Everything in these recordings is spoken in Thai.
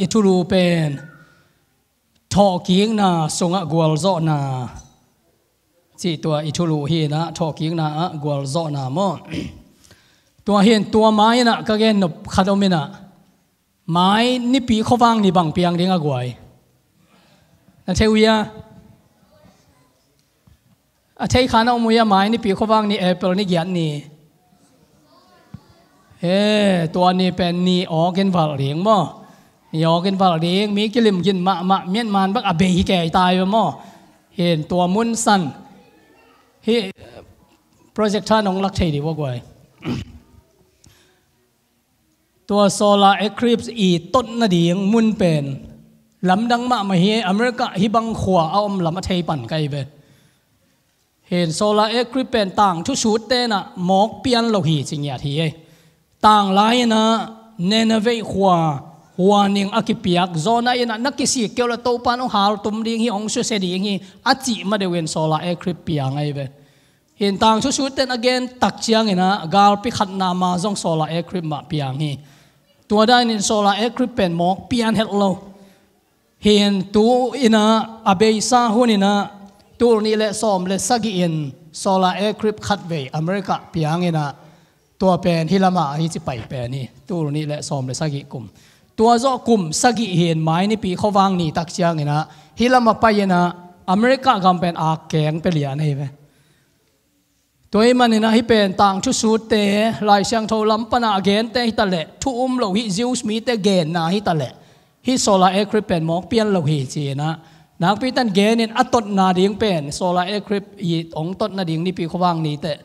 อิทุรูเป็นทอกิงนาสงะกวลโซนาจีตัวอิทุรูฮีนะทอกิงนากวลโซนามอตัวเห็นตัวไม้นะก็แกนบคาดอมินะไม้นี่ปีเขาวางนี่บังเปียงเดยงกวยนัเทวียอาเทขานอมุยไม้นี่ปีเขาวางนี่แอปเปิลนี่เกียนนี่เฮ้ตัวนี้เป็นนี่ออกันวัลเลียงบ่ยอกินปลาเองมีกิลิมกินมะมะเมียนมานบักอเบฮิแก่ตายไปหม้อเห็นตัวมุนสันฮฮโปรเจกต์ท่านองลักเทดีว่ากวย ตัวโซลาร์เอ็กคริปส์อีต้นนาดียงมุนเป็นลำดังมะมาเฮอเมริกาฮิบังขวาเอาอมลำอเทปั่นไกลไป เห็นโซลาร์เอ็กคริปเป็นต่างชุดชุดเต้น่ะหมอกเปียนโลหีจริงอย่าทีต่างไรนะ เนนเวขวาฮวนิ่งอักิปยักโซนายนนักกิสิกเกลตปานุฮาลตุมดิงฮิองสุเสดิงฮิอาจิมาเดวินโซลาเอคริปียงไงเวเห็นต่างสุสุเตนอเกนตักเชียงนะกาลปิขันนามาซงโซลาเอคริปมาเปียงฮีตัวได้นินโซลาเอคริปเป็นหมอกเปียนเฮลโลเห็นตัวอินะอเบย์ซาฮุนินะตัวนี้แหละซอมเละสกิอินโซลาเอคริปขัดเวอเมริกาเปียงนะตัวเป็นฮิลามาฮิจิไปเป็นนี่ตัวนี้แหละซอมเละสกิกุมตัวจอกุมสกิเห็นไหมนี่ปีเขาวางนี่ตักเชียงนะฮิลามาไปนะอเมริกากำเป็นอาแกงไปเหลียนให้ไมตัวมันนี่นะฮิเป็นต่างชุดสูตเตะลายเชียงโทลำปนาเกนเตะฮิตาเลทุ่มเราฮิจิวส์มีเตะเกนนะฮิตาเลฮิโซลาเอคริปเป็นมองเปียนเราฮิจีนะนักพิทันเกนี่อตตนาดิ่งเป็นโซลาเอคริปอีองตตนาดิ่งนี่ปีเขาวางนี่เตะ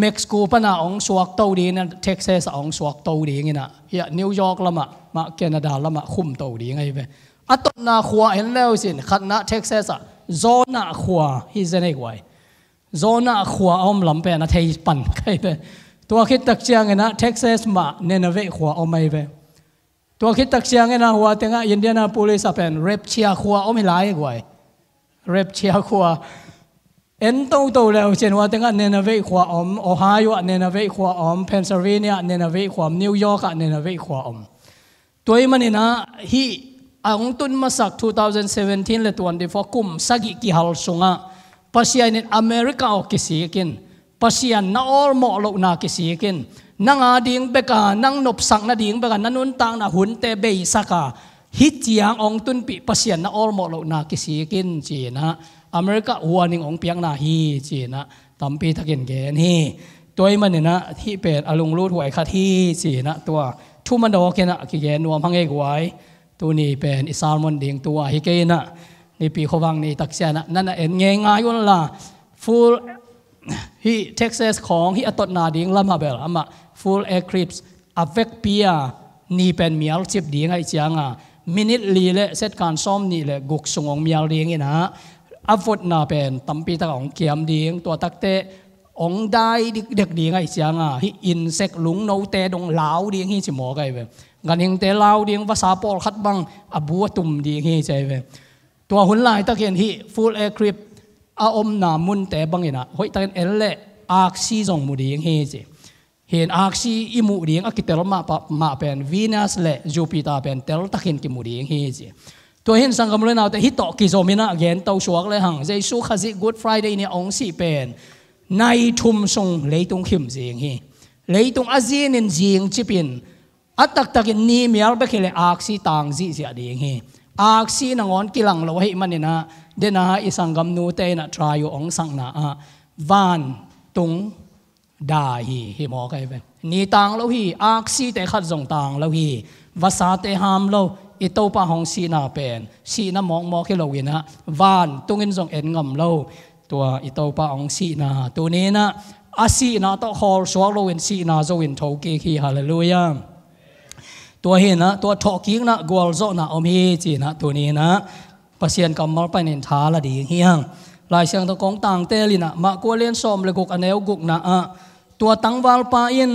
เม็กซ์กูปนาองสวกเตดีนะเท็กซัสองสวกเตดีงี้นะเฮียนิวยอร์กละมะมาแคนาดาละมะคุ้มเตดีไงไปอัตนาขวาเห็นแล้วสินคณะเท็กซัสอะโซนาขวาฮิเซนไกไวโซนาขวาอมลำเปนะเทยปันไงไปตัวคิดตักเชียงไงนะเท็กซัสมาเนนเวขวาอมไม่ไปตัวคิดตักเชียงไงนะหัวเตงะอินเดียนาโพลิสเป็นเรปเชียขวาอมไม่ไหลไงเรปเชียขวาเอ็นตัวตัวแล้วเช่นว่าตงแต่เนนเวขวาอมโอไฮโอเนนเวขวาอมเพนซิลเวเนียเนนเวขวามนิวยอร์กเนนเวขวาอมตัวมันนี่นะฮีอังตุนมาสัก2017เลตัวนี้ฟอกุมสักอีกี่ฮัลสงะภาษาในอเมริกาออกกิสิกินภาษาหน้าอร์มอลกนากิสิกินนังอาดิ่งเบกานังนบสักนาดิ่งเบกานันนุนต่างนะหุนเตเบยสักาฮิตยังองตุนปีภาษาหน้าอร์มอลกนากิสิกินจีนะอเมริกาหัวนิงองเปียงนาฮีจีนะตัมปีทักเกนเกนฮีตัวมันเนี่ยนะที่เป็ดอลุงรูดหวยคาที่จีนะตัวทุมันดอกนะกิเกนนวมพังเอกไว้ตัวนี้เป็นอิสานมันดิยงตัวฮิเกนะนี่ปีขวังนี่ตักเสียนะนั่นเอ็นเงง่ายวันละฟูลฮีเท็กซัสของฮีอตตนาดิ่งลามาเบลอะมาฟูลเอคริปส์อเวกเปียนี่เป็นมียลเิบดิ่งไอเจียงอ่ะมินิทลีเล่เซตการซ้อมนี่แหละกุกสงองมียลเรียงนะอาฟุธนาเป็นตัมปีตะของเขียมดีงตัวตักเตองได้เด็กดีไงเสียงอ่ะฮิอินเซกลุงโนเตดงลาวดีงฮิสิหมอไงเว้งกันยังเตลาวดีงภาษาปอลคัดบังอบัวตุ่มดีงฮิใจเว้ตัวหุ่นลายตะเกียนฮิฟูลเอคริปอาอมนามุนแต่บังเห็นอ่ะหอยตะเกียนเอลเล่อาร์ซีจงมูดีงฮิใจเห็นอาร์ซีอิมูดีงอากิเตลมาปะมาเป็นวีนัสเล่จูปิตาเป็นเตลตะเกียนกิมูดีงฮิใจตัวเห็นสังคมเลยนาแต่ฮิตโตกิโซมินาเย็นเตาสวกเลยหังเจสุขจิกูดฟรายเดย์เนี่ยองสีเป็นในทุมทรงเลยตรงขิมเสียงฮีเลยตรงอาเซียนเสียงจิปินอัตตักตนกนี่มีอะไรไปเลยอาคีต่างจีเสียดีฮีอาคีนังอนกิลังเราให้มันเนี่ยนะเดนะฮะอีสังคมนูเตนะทรายองสังนะอะวานตรงด้าฮีฮีหมอใครไปนี่ต่างเราฮีอาคีแต่ขัดส่งต่างเราฮีภาษาเตหามเราอิตปาหงสีนาเป็นสีน้ำมองมอเิโลว็นะวานตุงงินทรงเอ็นงำเลาตัวอิตปาหงสีนาตัวนี้นะอาสีนาต่อคอสวกโลวินสีนาโซวินทอกีคีฮาเลลูยาตัวเห็นนะตัวทอกิงนะกวลโซนะอมีจีนะตัวนี้นะประเสียนกำมอไปเนินท้าละดีเฮียงลายเสียงตะกงต่างเตลินะมากวเลียนสมเลกุกอเนวกุกนะอะตัวตั้งวาลปาอิน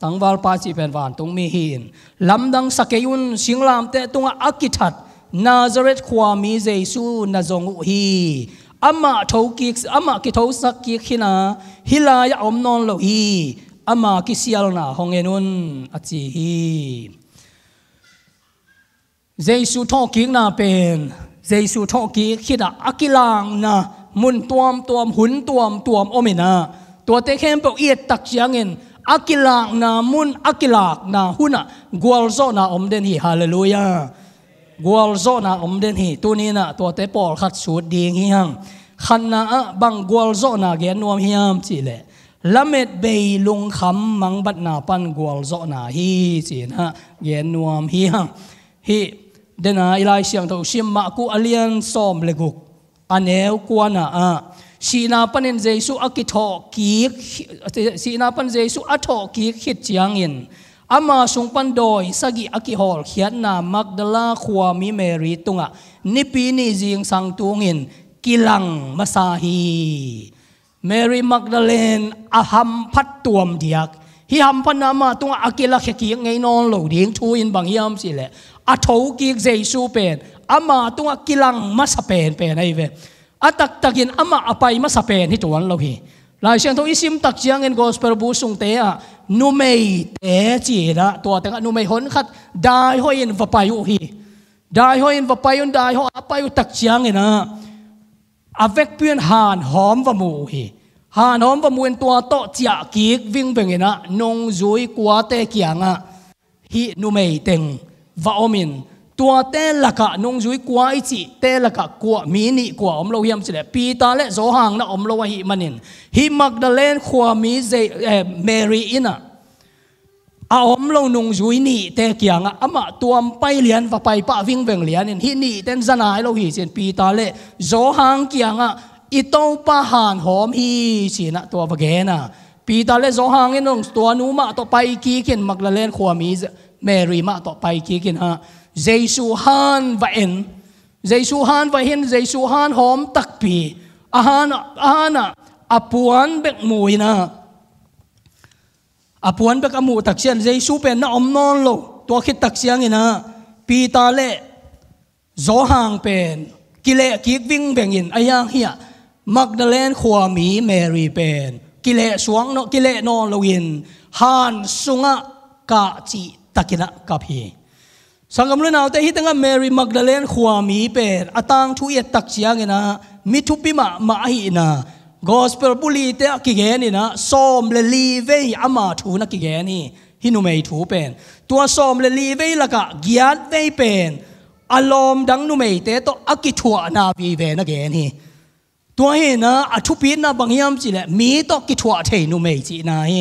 tangwal pa chi pen van tung mi hin lamdang sakeyun singlam te tunga akithat nazareth khwa mi jesu na zong hi ama tho ki ama ki tho sak ki khina hilaya om non lo hi ama ki sial na hongenun achi hi jesu tho ki na pen jesu tho ki khida akilang na mun tuam tuam hun tuam tuam omina e ตัวเต็งเข้มเปาเอียดตักเชียงเงินากิลักนามุนอากิลักนาหุนะกัวลโซนาอมเดนฮีฮาเลลูยากัวลโซนาอมเดนฮีตัวนี้นะตัวเตปอลขัดสูดดีงี้ยังขันนะบังกัวลโซนาแกนวมฮิามจีเลละเม็ดเบยลุงคำมังบัดนาปันกัวลโซนาฮีจีนะแกนวมฮิางฮีเดนาอิไลเซียงตัวชิมมาคุอาเลียนซอมเลกุกอเนลกัวนาอ่ะสีนาปันเจสุอักิทอกีสีนาปันเจสุอัทอกีขิดจียงอินอามาสุงปันโดยสกิอักิฮอลเขียนนามักดลาความีเมริตุงะนิปีนี่จิงสังตุงินกิลังมาซาฮีเมริมักดเลนอาหัมพัดตัวมเดียกฮิฮัมพนามาตุงะอักิลาเขกียงไงนอนหลงเดียงทูอินบางยามสิแหละอัทอกีเจสุเป็นอามาตุงะกิลังมาสเปนเป็นไอเวอาตักตักยินอามาอภัยมาสเปนที่จวนเราพี่หลายเชียงทองอิสิมตักเชียงเงินกอสเปรบูสุงเตะนูไม่เตะจีระตัวแต่กนูไม่หนขัดได้หอยเงินวไปอยูุฮีได้หอยเงินวไปายุนได้หอยอภัยตักเชียงเงินนะอเวกเพื่อนหานหอมวมูฮีหานหอมวมูนตัวโตจีกีกวิ่งเป็นเงินะนงจุยกัวเตะเกียงอ่ะฮีนูไม่เต็งวาอมินตัวเตลักะนงจุยกว่าอิจิเตลักะกว่ามีนี่กว่าอมโลหิมสิเลปีตาเลโซหังนะอมโลหิมันินฮิมักดาเลนขวามีเจเมรีอินะอาอมโลนงจุยนี่เตเกียงอะอามาตัวไปเลียนวาไปปะวิ่งเวงเลียนินฮินี่เต้นสนายโลหิเสียนปีตาเลโซหังเกียงอะอิโตปะหานหอมฮีสินะตัวเกนะปีตาเลโซหังเงินงตัวนูมาต่อไปกีเกินมักดาเลนขวามีเมรีมาต่อไปกีเกินฮะยสุฮานว่าเอ็นเยสุฮานว่าเห็นเยสุฮานหอมตักปีอาหารอาหารอาปวนเบกมวยนะอาปวนเบกอมูตักเชียนเยสุเป็นน้าอมนอนโลตัวคิดตักเชียงนะปีตาเล่โจหางเป็น กิเลกิกวิ่งแบ่งอินอายังเฮียมักดาเลนขวามีแมรี่เป็น กิเลสวงนากิเลนอนลวิน ฮานสุงะกะจิตะกินะกะพีสังกัมลุนเอาแต่ฮิตงกัแมรี่มักดาเลนขวามีเป็ดอตังทุเอตักเชียงนะมิทุปิมามาหีนะสเปอร์บุลีเตะกิเกนี่นะสอมเลลีเวอามาถูนักกิเกนี่ฮินุเมยถูเป็นตัวสอมเลลีเวละกะเกียรติเวเป็นอารมณ์ดังนุเมยเตะตัวอกิทัวนาวีเวนักเกนี่ตัวเห็นนะอธุปินนะบางยามจิแหละมีตอกิทัวเทนุเมยจีนาย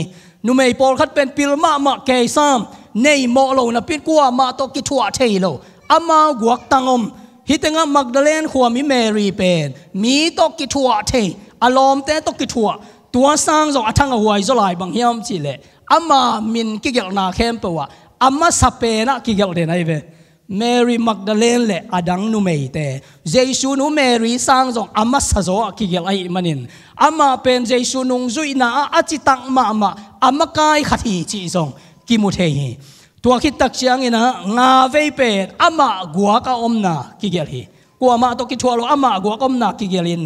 นุเมยปอลคัดเป็นปิลมามาเกยซามในหมโลนะปิดกัวมาตกิทัวเทโลอามาหวกตังอมฮิตงะมักดเลนขวมีเมรีเป็นมีตกิทัวเทอารมณ์แต่ตกิทัวตัวสร้างจงอัทังอวยสลายบางเฮียมจิเลอามามินกิเกลนาเข้มเปวะอามาสเปนะกิเกลเดนไอเวเมรีมักดเลนเลอดังนุเมยเตเจสุนุเมรีสร้างจงอามาสะโจกิเกลไอมันินอามาเป็นเจสุนุงจุยนาอจิตังมามาอามกายขัดหีจีจงกิมุเทหีตัวคิดตักเชียงนะงาเวเปดอามากัวกะอมนากิเกลีกัวมาตกิชัวโลอามากัวกอมนากิเกลิน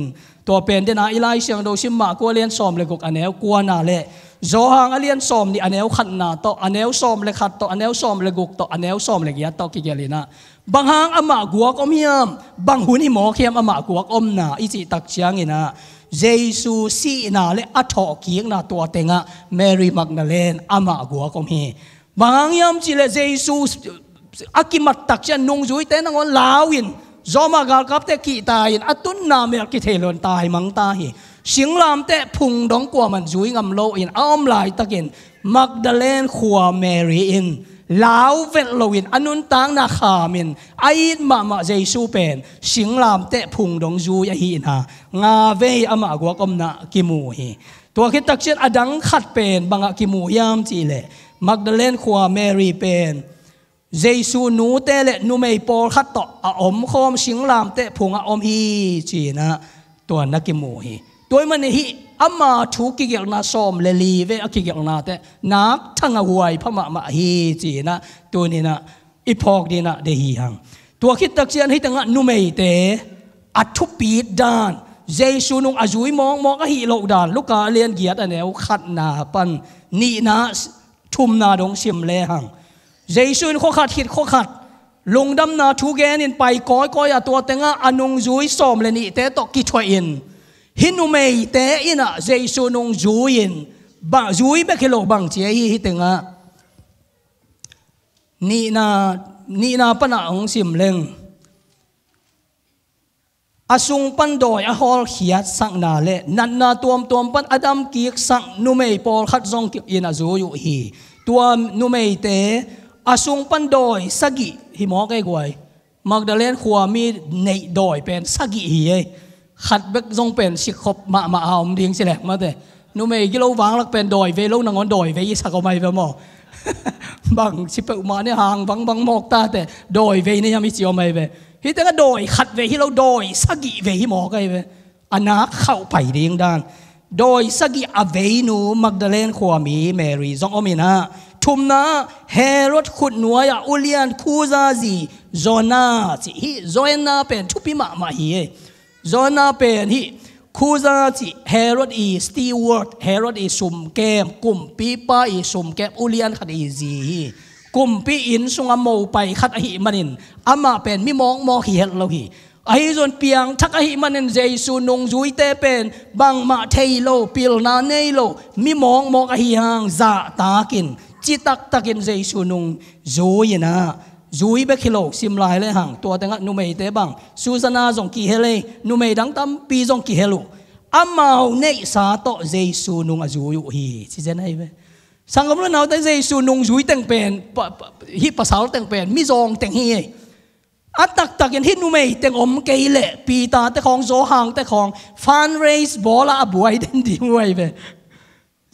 ตัวเป็นเดนาอิไลเชียงโดชิมมากัวเลียนสอมเลยกกอันเนวกัวนาเละโจหังอเลียนสอมนี่อันเนวขันนาโตอันเนวสอมเลยขัดโตอันเนวสอมเลยกกโตอันเนวสอมเลยยัดโตกิเกลินะบางหางอามากัวกอมยามบางหุนิหมอเคียมอามากัวกอมนาอิจิตักเชียงนะ Giêsu si na le a tho kiang na tua tenga Mary Magdalene ama gua kom hi bang yam chi le Giêsu akimat tak chan nung zui te nang lawin zoma gal kap te ki ta in atun na me ki lon ta hi mang ta hi sing lam te phung dong kwa man zui ngam lo in aom lai takin Magdalene khua Mary in ลาวเวลลวินอนุนตังนาคามินไอ้มามาเจสูเป็นสิงลามเตะพุงดงจูยฮีนางาเวอมากวกอมนากิมูฮีตัวคิดตักเช่นอดังขัดเป็นบังกิมูยามจีเลมักดเลนขวาเมรีเป็นเจสูนูเตเลนูไม่ปอลขัดต่ออมคอมสิงลามเตะพุงอมฮีจีนะตัวนักกิมูฮีตัวมันฮีอามาทุกิเกลนาซอมเลลีเวอกิเกลนาเตนักทั้งหวยพมามาฮีจีนะ ตัวนี้นะอีพอกนีนะเดฮีหังตัวคิดตักเชียนให้ตั้งนุเมยเตอัทุปีดาน เจสุนุงอจุยมองมองอหิโลดาน ลูกกาเลียนเกียรติแนวขัดนาปันนีนาทุมนาดงเสียมเลหัง เจสุนข้อขัดขิดข้อขัด ลงดำนาทูแกนินไปก้อยก้อยอ่ตัวแตงะอนุงจุยสอมเลนิเตตอกิทวยอิน hinumei te ina jesu nung zuin ba zui be kilo bang che hi hitenga ni na ni na pana ong sim leng asung pan doi a hol khiat sang na le nan na tuam tuam pan adam kiek sang nu mei pol khat zong ki ina zu yu hi tuam nu mei te asung pan doi sagi hi mo ke gwai magdalen khuami nei doi pen sagi hi ei ขัดเบกจงเป็นสิรบมามาเอาเดียงสิแหละมาเตนูเมกิโลวังลักเป็นดอยเวลูนางอนดอยเวยสักเอาไม่เปหมอบางชิเปมาเนี่ยห่างบางบางหมอกตาแต่ดอยเวนี่ยังม่เสียวไม่ไป่แต่ก็ดอยขัดเวที่เราดอยสกิเวี่หมอกไงไปอนาเข้าไปเดียงด้านโดยสกิอเวนูมักดาเลนขวามีแมรี่ซองอมินะ ทุมนะเฮรดขุดหน่วยอุเลียนคูซาซีโจนาสิฮิโจนาเป็นทุพิมามาฮีจอห์นาเป็นที่คูซาจิเฮโรดอีสตีวอร์ดเฮโรดอีสุมเกมกุมปีปาอีสุมเกมอุเลียนคดีจีกุมปีอินสุงอโมไปคัดอหิมันินอามาเป็นมิมองมองขีเห็ดโลหิไอ้จนเปียงทักอหิมันินเจสุนงจุยเตเป็นบังมาเทโลปิลนาเนโลมิมองมองอหางจะตากิน จิตักตักินเจสุนงจุยนาจุยเบคิโลกซิมลายเลยห่างตัวแตงะนุเมเตบังซูซานาจงกิเฮเลนุเมดังตัมปีจงกิเฮลุอามาเนสาโตเจสูนุงอจุยฮีที่เจนไอเวสังกมลนาวแต่เจสูนุงจุยแตงเป็นฮิปัสาวแตงเป็นมิจงแตงเฮอัตักตักยันฮิตนุเมแตงอมเกเลปีตาแต่ของโซหังแต่ของฟานเรสบอลาอบวยเดนดีเวยเว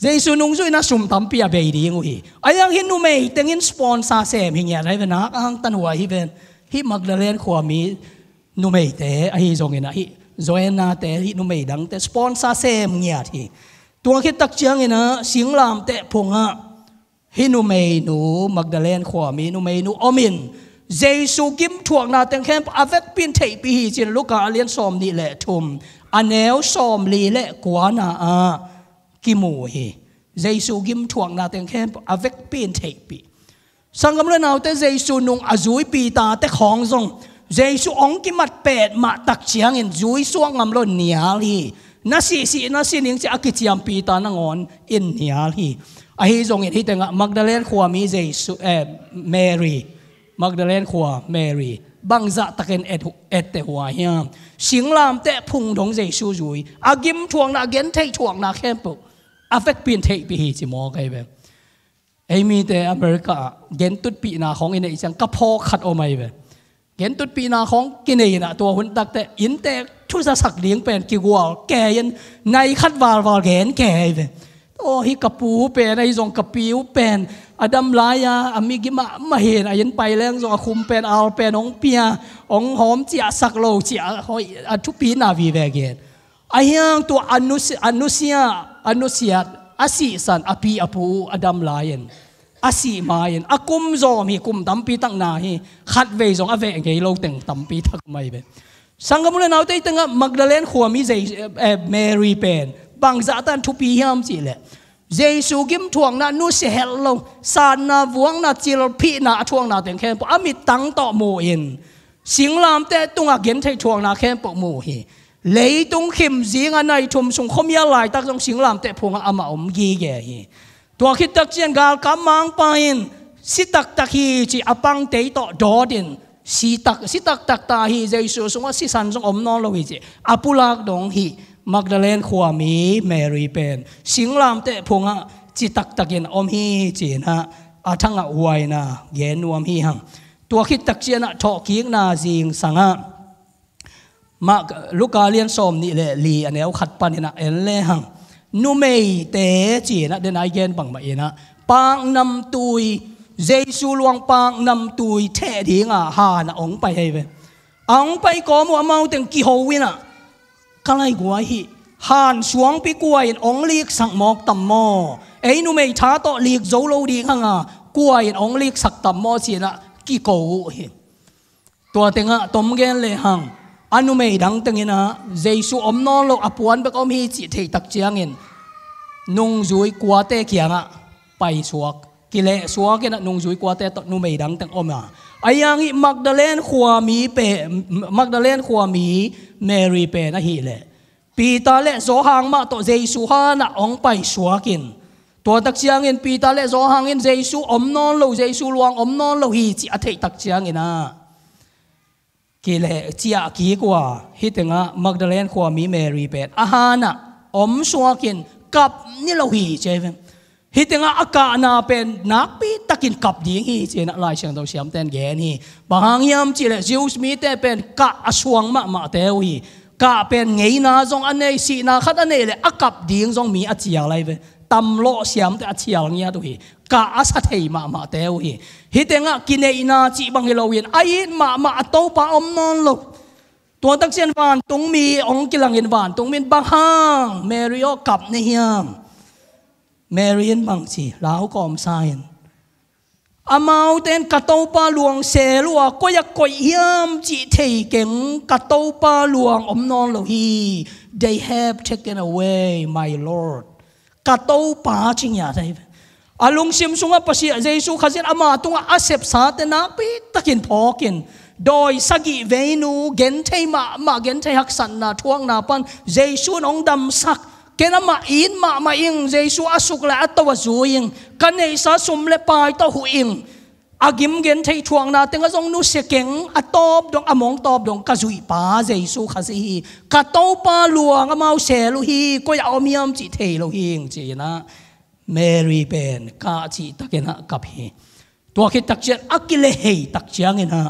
เจสุนุงจุยนะสุ่มตัมปีอาเบดีงูอีไอยังฮินุเมย์ตงินสปอนซาเซมฮิเงียไรเป็นนักอางตันหัวฮิเป็นฮิมักเลเลนขวามีนุเมย์เตอฮิจงเงินะฮิโจเอนนาเตฮินุเมย์ดังเตสปอนซาเซมเงียทีตัวคิดตักเจียงเงินะสิงลามเตพงะฮินุเมย์นูมักเลเลนขวามีนุเมย์นูอมินเจสุกิมถ่วงนาเตงแคมอาเวกปินเทปีฮิจนลูกกาเลียนซอมนี่แหละทุมอเนลซอมลีและกวานาอากิมูฮีเจสูกิมทวงนาเต็งแค่อเวกปีนเทปีสังกำลังเอาแต่เจสูนุงอจุยปีตาแต่ของทรงเจสูองกิมัดเป็ดมาตักเชียงอินจุยสวงกำลังเนียลีนาสีสีนาสีนิ่งจะอักิจยามปีตานังอนอินเนียลีไอีทรงเห็นที่แต่งมักดาเลนขวามีเจสูเอ่อเมรีมักดาเลนขวาเมรีบังจะตะเกนเอ็ดเอ็ดแต่หัวเฮียสิงลามแต่พุงดงเจสูจุยอากิมทวงนาเกนเททวงนาแคมปุกอาเฟกเปีนเทปีจิมอไกแบบไอ้มีแต่อเมริกาเณฑนตุดปีนาของอินเดียจังกระพอขัดเอาไม่แบบเณฑนตุดปีนาของกินเองนะตัวหุ่นตักแต่อินแต่ชุดสักเลี้ยงเป็นกิวาแก่ยันในขัดวาลวาลแกนแก่แบบโอ้ฮิกระปูเป็นไอ้ทรงกระปิวเป็นอดัมลายาอามิกิมามาเห็นไอ้ยันไปแล้วทรงคุมเป็นเอาเป็นองเปียองหอมเจียสักโลเจียหอยทุปีนาวีแวกเก์ ahyang tu anus anusia anusiat asi san api apu adam lain asi main akum zo mi kum tampi tak na hi khat ve zong ave nge lo teng tampi tak mai be sangamule nau te tanga magdalen khuami zai eh, eh, mary pen bang za tan thu pi ham chi le Giêsu kim thuang na nu se hel lo san na vuang na chil pi na thuang na teng khen po ami tang to mo in singlam te tunga gen thai thuang na khen po mo hi ลยตรงเข็มสีงานในชมสงคมยาลายตักตรงสิงลามเตะพงอามาอมยีแกเยตัวคิดตักเจียนกาลกำมังไปสิตักตักฮีจีอปังเตโตดอดินสิตักสิตักตักตาฮีเจสุสงว่าสิสันสงอมนอนลงจีอปุลักดงฮีมักดาเลนขวามีแมรีเพนสิงลามเตะพงอจิตักตักเียนอมฮีจีนะอาทังอวัยนะเย็นวามฮีหังตัวคิดตักเจียนอะทอกิงนาจิงสังอ่มาลูกาเลียนสมนี่เลยลีอันนี้ขัดปันนะเอ็นเล่หังนูเมยเตจีนะเดนไอเกนบังมาเอนะปางนำตุยเจสูลวงปางนำตุยแทดีง่ะหานะองไปให้เวองไปก็มัวเมาแต่งกิโฮวินะกลไรกวัยฮีหานสวงปีกวยองเลียกสัหมอกตัมมอไอ้นูเมยช้าต่อเลียกโจโลดีข้างอ่ะกวยองเลียกสักตัมมอเสียนะกิโกวฮตัวเต็งอ่ะตมเกนเลยหัง anu mei dang tengina jesu omno lo apuan bek om hi chi thei tak chiangin nung zui kwate khianga pai suak kile suak na nung zui kwate to nu mei dang teng oma ayang hi magdalen khwa mi pe magdalen khwa mi mary pe na hi le pi ta le zo hang ma to jesu ha na ong pai suakin to tak chiangin pi ta le zo hangin jesu omnon lo jesu luang omnon lo hi chi athei tak chiangina กี่เลเจียกี่กว่าฮิตงะมักดเลนขวามีเมรีเป็ดอาหารน่ะอมสวกินกับนี่เราหีเจฟฮิตงะอากาศนาเป็นนักปีตะกินกับดีงีเจนะลายเชียงตัวเสียมเต้นแกนี่บางยามจีเลจิวสมีแต่เป็นกะอสวงมะมาเตวีกะเป็นไงนาจงอันเนสีนาขัดอันเนเลยอากับดีงจงมีอาจียอะไรเวตมโลกสยามแั่เชียงเงียตัวกาอาศัยมามาเทวีฮิตเองกินเองนาจีบังฮิโลวินไอ้มามาโตปาอมนนลกตัวตั้งเซียนวานตรงมีองค์กิลังเซียนวานตรงมีบังฮังเมริโอกับเนียมเมริเอนบังสีลาวกอมไซน์อามาเตนกะโตปาหลวงเซลัวก็อยากก่อยเฮีมจีเทียเก่งกะโตปาหลวงอมนนลกฮี they have taken away my lord kato pa chingya thai alung sim sunga pasi jesu khazin ama tunga asep sa te na pi takin phokin doi sagi venu gen thei ma ma gen thei hak san na thuang na pan jesu nong dam sak ken ma in ma ma ing jesu asuk la atawa zuing kanei sa sum le pai ta hu ing อากิมเกนใช้ช่วงนาเต็งก็ทรงนุเสเก่งอตอบดงอมองตอบดงกะจุยป้าเจสุขสิฮีกะตอปาลวงอมาเสลุฮีก็อยาอมียมจิเทลุฮิงจีนะ เมรีเป็นกาจิตะเกนะกับฮีตัวคิดตักเชียนอักิเลเฮตักเชียงนะ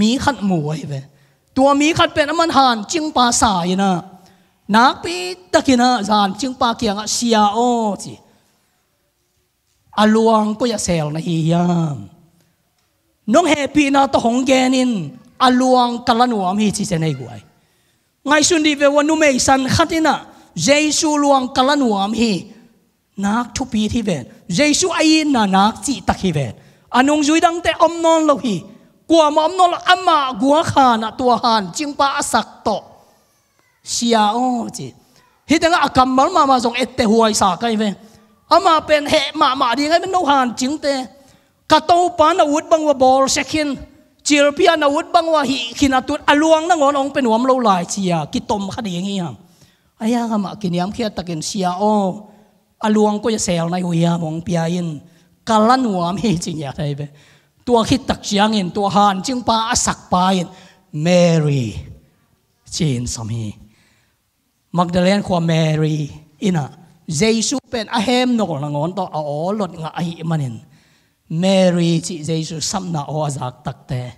มีขัดหมวยเวตัวมีขัดเป็นอมันหานจิงปาสายนะ นักปีตะกินะจานจิงปาเกียงเสียโอจีอลวงก็อยากเซลนะฮียัมน้องเฮปีนาตหงเกนินอลวงกลันวมฮีจีเซนไอกวยไงสุนดีเววันุเมสันขัดินะเจซูลวงกลันวมฮีนักทุปีที่เวนเจซูไอนานักจีตักฮีเวนอนุงจุยดังเตอมนอนโลฮีกัวมอมนอนอามากัวขานะตัวหานจิงปาสักโตเสียโอจีฮิตังอะกัมัลมามาจงเอเตหวยสากไอเวอามาเป็นเหมามาดีไงมันโนหานจิงเตกตูปานอาวุธบังว่าบอลเซคินจิลพิอานอาวุธบังว่าฮิคินาตุนอลวงนั่งอนองเป็นหัวมลายเชียกิตมขันเองอย่างอายากรรมกินยามเคียตะกินเชียโออลวงก็จะเซลในหัวยามองพิอินกาลันหัวมีจริงอย่างไรเปตัวคิดตักเชียงอินตัวหานจึงปาสักปาอินเมรีจีนสามีมักเดลเลนควาเมรีอินะเจสุเป็นอาเฮมนกนา่งอนต่ออ๋อหลดงไอมันเอง Mary chị Jesus sam na o azak takte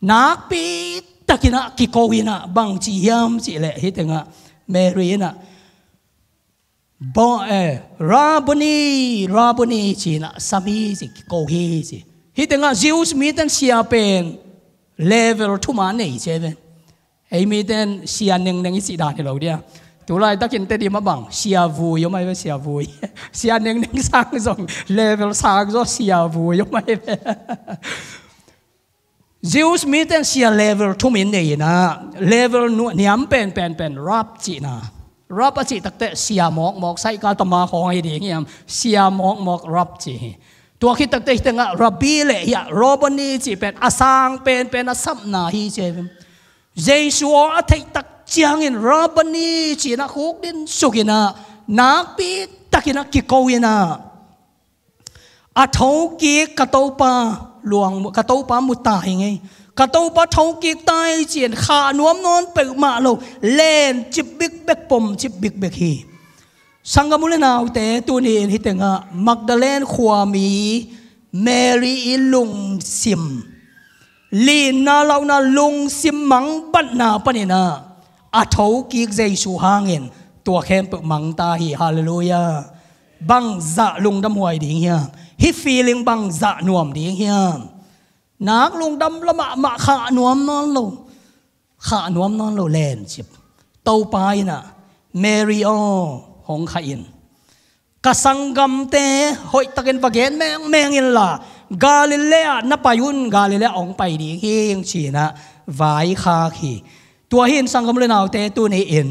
nak pi takina kikowina bang chi hiam chi le hitenga Mary na bo e rabuni rabuni chi na sami chi kikohi chi hitenga Zeus mi ten sia pen level thuma nei seven ei mi ten sia neng neng chi da ni lo dia ตุลไรตะกินเตดีมาบังเสียวูยไม่เปเสียวูยเสียหนึ่งหนึ่งสางสองเลเวลสางก็เสียวูยไม่ไป็จิวส์มีแต่เสียเลเวลทุ่มินเียนะเลเวลนู่นยัมเป็นเป็นเป็นรับจีนะรับจีตักเตะเสียหมอกหมอกใส่กาตมาของไอเดีเงี้ยเสียหมอกหมอกรับจีตัวคิดตักเตะตั้งรับบีเลยฮะโรบนีจีเป็นอาสังเป็นเป็นอาสัมนาฮีเจมเจสัวอัฐิตักจียงินรับนี้จีนักฮกดินสุกินะนักปีตักินักกิโกวินาอัทงกีกาโตปาหลวงกาโตปามุตายไงกัตโตปาทงกีตายเจียนขานวมนอนเปิมาโลเลนจิบบิกเบก ปม จิบบิกเบกฮีสังกมุลนาวเตตัวนี้ฮิตงะมักดาเลนความี เมรีอิลุงซิมลีนาเรานาลุงซิมมังปัตนาปนินาอาทอกิกเจสูหางินตัวเข้มปึกมังตาฮีฮาเลลูยาบังจะลุงดำหวยดิ่งเฮียฮิฟีลิงบังจะนวมดิ่งเฮียนักลุงดำละมะมะขานวมนอนลงขานวมนอนลงแลนจิบเต้าไปน่ะเมรีโอหงขาอินกสังกัมเตหอยตะเกนปะเกนแมงแมงอินล่ะกาลิเลนปายุนกาลิเลอองไปดิ่งเฮียงชีนะไว้คาขี่ตัวเห็นสังคมเลยนาวเตตัวนี้เอ็น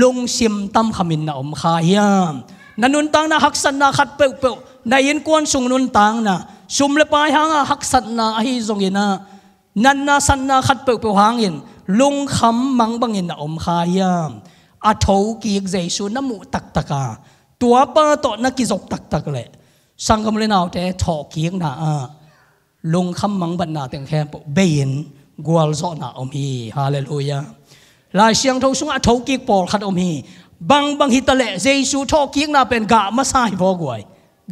ลุงซิมตั้มขมินนาอมขายามนันนุนตังนาฮักสันนาขัดเปวเปวในยินกวนสุงนุนตังนะสุมเลปายหางฮักสันนาฮีจงยินะนันนาสันนาขัดเปวเปวหางยินลุงคำมังบังยินนาอมขายามอาทวกีกใจสุนมุตักตะกาตัวปโตอนักกิจกตักตะกเลยสังคมเลยนาวเตถอกียงนาลุงคำมังบันนาเตียงแค่เบยินกวลซอนาอมีฮาเลลูยาลายเสียงทงสุงอัทกิกปอลขัดอมีบางบางฮิตเลเจสูทอกิกนาเป็นกะมาซาฮิพอกวย